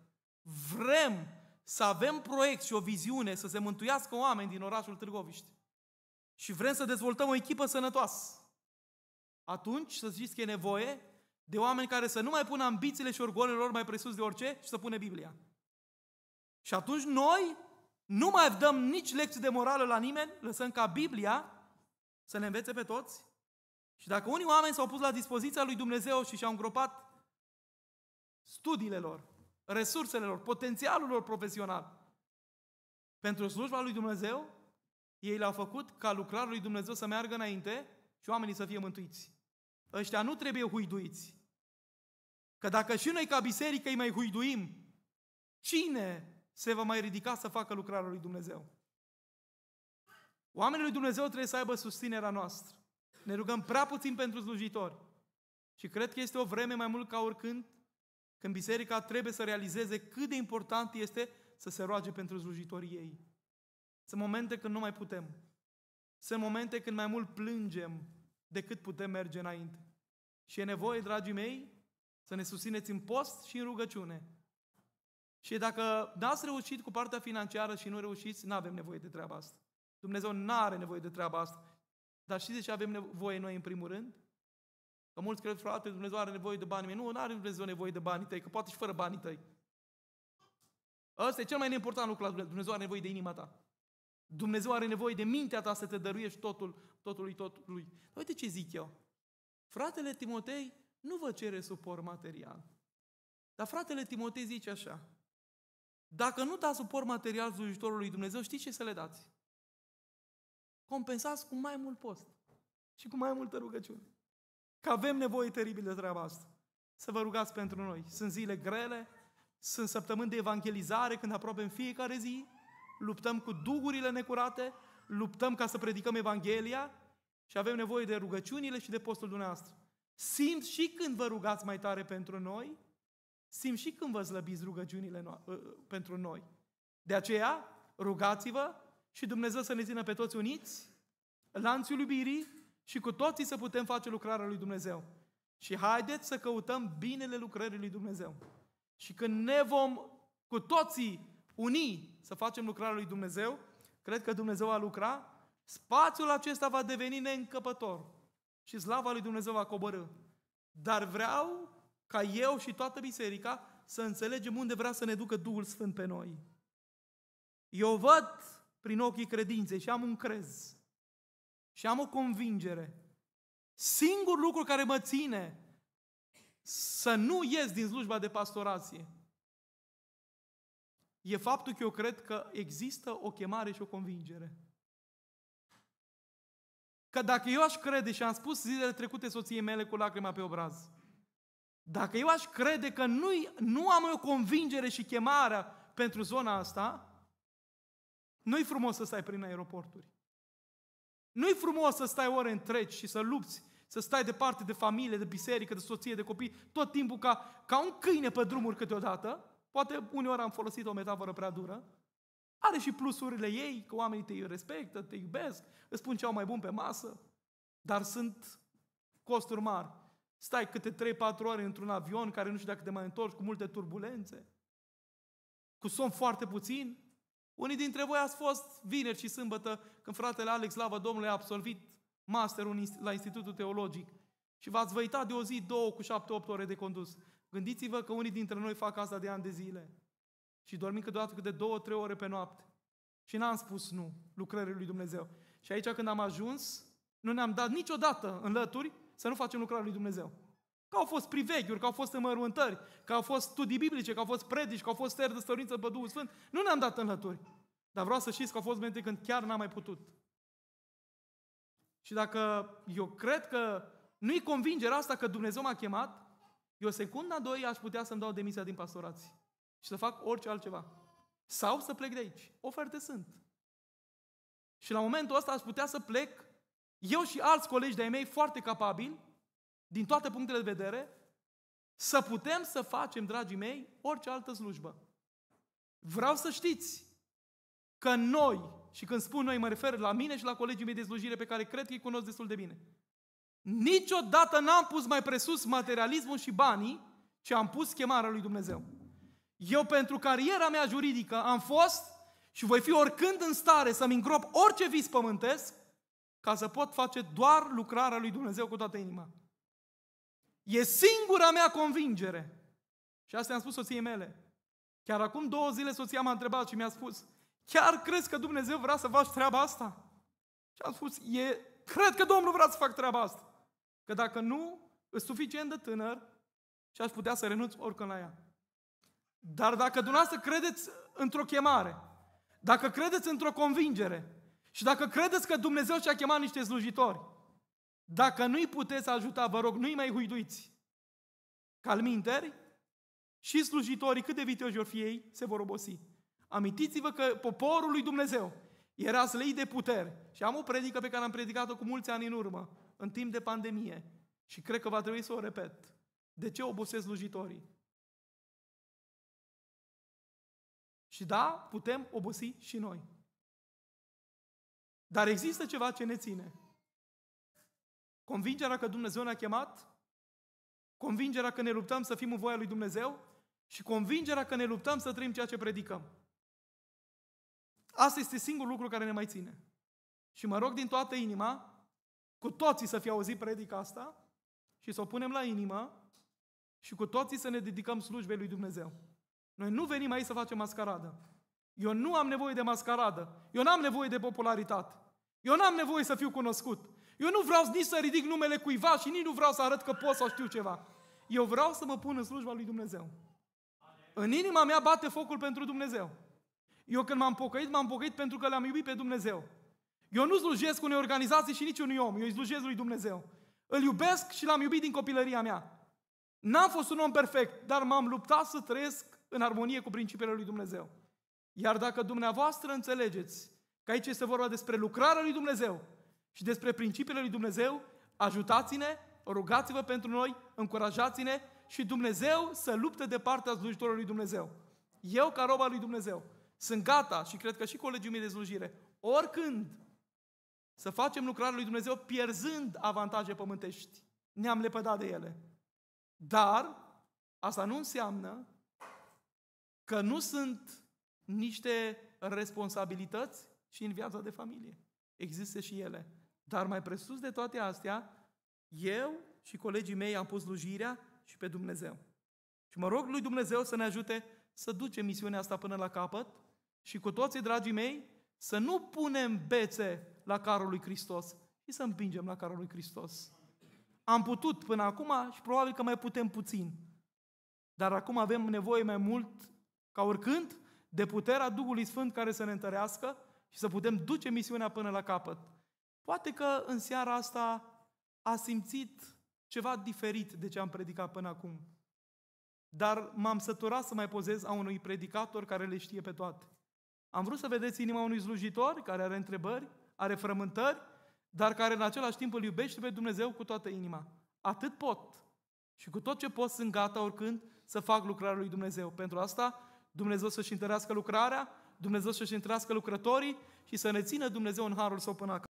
vrem să avem proiect și o viziune să se mântuiască oameni din orașul Târgoviști și vrem să dezvoltăm o echipă sănătoasă, atunci să știți că e nevoie de oameni care să nu mai pună ambițiile și orgolele lor mai presus de orice și să pune Biblia. Și atunci noi nu mai dăm nici lecții de morală la nimeni, lăsăm ca Biblia să ne învețe pe toți și dacă unii oameni s-au pus la dispoziția lui Dumnezeu și și-au îngropat studiile lor, resursele lor, potențialul lor profesional pentru slujba lui Dumnezeu, ei l-au făcut ca lucrarea lui Dumnezeu să meargă înainte și oamenii să fie mântuiți. Ăștia nu trebuie huiduiți. Că dacă și noi ca biserică îi mai huiduim, cine se va mai ridica să facă lucrarea lui Dumnezeu? Oamenii lui Dumnezeu trebuie să aibă susținerea noastră. Ne rugăm prea puțin pentru slujitori. Și cred că este o vreme mai mult ca oricând când biserica trebuie să realizeze cât de important este să se roage pentru slujitorii ei. Sunt momente când nu mai putem. Sunt momente când mai mult plângem decât putem merge înainte. Și e nevoie, dragii mei, să ne susțineți în post și în rugăciune. Și dacă n-ați reușit cu partea financiară și nu reușiți, nu avem nevoie de treaba asta. Dumnezeu nu are nevoie de treaba asta. Dar știți de ce avem nevoie noi în primul rând? Că mulți cred, frate, Dumnezeu are nevoie de bani. Nu, nu are Dumnezeu nevoie de banii tăi, că poate și fără banii tăi. Ăsta e cel mai important lucru la Dumnezeu. Dumnezeu are nevoie de inima ta. Dumnezeu are nevoie de mintea ta să te dăruiești totul, totului, totului. Dar uite ce zic eu. Fratele Timotei nu vă cere suport material. Dar fratele Timotei zice așa. Dacă nu dați suport material slujitorului Dumnezeu, știți ce să le dați? compensați cu mai mult post și cu mai multă rugăciune. Că avem nevoie teribil de treaba asta. Să vă rugați pentru noi. Sunt zile grele, sunt săptămâni de evangelizare când aproape în fiecare zi luptăm cu dugurile necurate, luptăm ca să predicăm Evanghelia și avem nevoie de rugăciunile și de postul dumneavoastră. Simt și când vă rugați mai tare pentru noi, simt și când vă slăbiți rugăciunile no- ă, ă, pentru noi. De aceea, rugați-vă și Dumnezeu să ne țină pe toți uniți, lanțul iubirii și cu toții să putem face lucrarea lui Dumnezeu. Și haideți să căutăm binele lucrării lui Dumnezeu. Și când ne vom cu toții uni să facem lucrarea lui Dumnezeu, cred că Dumnezeu va lucra, spațiul acesta va deveni neîncăpător și slava lui Dumnezeu va coborâ. Dar vreau ca eu și toată biserica să înțelegem unde vrea să ne ducă Duhul Sfânt pe noi. Eu văd prin ochii credinței și am un crez și am o convingere. Singur lucru care mă ține să nu ies din slujba de pastorație e faptul că eu cred că există o chemare și o convingere. Că dacă eu aș crede, și am spus zilele trecute soției mele cu lacrima pe obraz, dacă eu aș crede că nu, nu am o convingere și chemarea pentru zona asta, nu-i frumos să stai prin aeroporturi. Nu-i frumos să stai ore întregi și să lupți, să stai departe de familie, de biserică, de soție, de copii, tot timpul ca, ca un câine pe drumuri câteodată. Poate uneori am folosit o metaforă prea dură. Are și plusurile ei, că oamenii te respectă, te iubesc, îți spun ce au mai bun pe masă, dar sunt costuri mari. Stai câte 3-4 ore într-un avion care nu știu dacă te mai întorci, cu multe turbulențe, cu somn foarte puțin, unii dintre voi ați fost vineri și sâmbătă când fratele Alex Lavă Domnului a absolvit masterul la Institutul Teologic și v-ați văitat de o zi, două, cu șapte, opt ore de condus. Gândiți-vă că unii dintre noi fac asta de ani de zile și dormim câteodată câte două, trei ore pe noapte. Și n-am spus nu lucrării lui Dumnezeu. Și aici când am ajuns, nu ne-am dat niciodată în lături să nu facem lucrarea lui Dumnezeu. Că au fost priveghiuri, că au fost înmărmântări, că au fost studii biblice, că au fost predici, că au fost seri de stăruință pe Duhul Sfânt. Nu ne-am dat înlături. Dar vreau să știți că au fost momente când chiar n-am mai putut. Și dacă eu cred că nu-i convingerea asta că Dumnezeu m-a chemat, eu secunda, doi, aș putea să-mi dau demisia din pastorați și să fac orice altceva. Sau să plec de aici. Oferte sunt. Și la momentul ăsta aș putea să plec eu și alți colegi de-ai mei foarte capabili din toate punctele de vedere, să putem să facem, dragii mei, orice altă slujbă. Vreau să știți că noi, și când spun noi, mă refer la mine și la colegii mei de slujire pe care cred că îi cunosc destul de bine. Niciodată n-am pus mai presus materialismul și banii, ci am pus chemarea lui Dumnezeu. Eu pentru cariera mea juridică am fost și voi fi oricând în stare să-mi îngrop orice vis pământesc ca să pot face doar lucrarea lui Dumnezeu cu toată inima. E singura mea convingere. Și asta am spus soției mele. Chiar acum două zile soția m-a întrebat și mi-a spus, chiar crezi că Dumnezeu vrea să faci treaba asta? Și am spus, e, cred că Domnul vrea să fac treaba asta. Că dacă nu, e suficient de tânăr și aș putea să renunț oricând la ea. Dar dacă dumneavoastră credeți într-o chemare, dacă credeți într-o convingere și dacă credeți că Dumnezeu și-a chemat niște slujitori, dacă nu-i puteți ajuta, vă rog, nu-i mai huiduiți. Calminteri și slujitorii, cât de viteoși vor fi ei, se vor obosi. Amintiți-vă că poporul lui Dumnezeu era slăit de puteri. Și am o predică pe care am predicat-o cu mulți ani în urmă, în timp de pandemie. Și cred că va trebui să o repet. De ce obosesc slujitorii? Și da, putem obosi și noi. Dar există ceva ce ne ține. Convingerea că Dumnezeu ne-a chemat? Convingerea că ne luptăm să fim în voia lui Dumnezeu? Și convingerea că ne luptăm să trăim ceea ce predicăm. Asta este singurul lucru care ne mai ține. Și mă rog din toată inima, cu toții să fie auzit predica asta și să o punem la inimă și cu toții să ne dedicăm slujbei lui Dumnezeu. Noi nu venim aici să facem mascaradă. Eu nu am nevoie de mascaradă. Eu n-am nevoie de popularitate. Eu n-am nevoie să fiu cunoscut. Eu nu vreau nici să ridic numele cuiva și nici nu vreau să arăt că pot sau știu ceva. Eu vreau să mă pun în slujba lui Dumnezeu. În inima mea bate focul pentru Dumnezeu. Eu când m-am pocăit, m-am pocăit pentru că l-am iubit pe Dumnezeu. Eu nu slujesc unei organizații și nici om, eu îi slujesc lui Dumnezeu. Îl iubesc și l-am iubit din copilăria mea. N-am fost un om perfect, dar m-am luptat să trăiesc în armonie cu principiile lui Dumnezeu. Iar dacă dumneavoastră înțelegeți că aici este vorba despre lucrarea lui Dumnezeu, și despre principiile lui Dumnezeu, ajutați-ne, rugați-vă pentru noi, încurajați-ne și Dumnezeu să lupte de partea slujitorului lui Dumnezeu. Eu, ca roba lui Dumnezeu, sunt gata și cred că și colegii mei de slujire, oricând, să facem lucrarea lui Dumnezeu pierzând avantaje pământești. Ne-am lepădat de ele. Dar asta nu înseamnă că nu sunt niște responsabilități și în viața de familie. Există și ele. Dar mai presus de toate astea, eu și colegii mei am pus slujirea și pe Dumnezeu. Și mă rog lui Dumnezeu să ne ajute să ducem misiunea asta până la capăt și cu toții, dragii mei, să nu punem bețe la carul lui Hristos și să împingem la carul lui Hristos. Am putut până acum și probabil că mai putem puțin. Dar acum avem nevoie mai mult ca oricând de puterea Duhului Sfânt care să ne întărească și să putem duce misiunea până la capăt. Poate că în seara asta a simțit ceva diferit de ce am predicat până acum. Dar m-am săturat să mai pozez a unui predicator care le știe pe toate. Am vrut să vedeți inima unui slujitor care are întrebări, are frământări, dar care în același timp îl iubește pe Dumnezeu cu toată inima. Atât pot. Și cu tot ce pot sunt gata oricând să fac lucrarea lui Dumnezeu. Pentru asta Dumnezeu să-și întărească lucrarea, Dumnezeu să-și întărească lucrătorii și să ne țină Dumnezeu în harul său până acasă.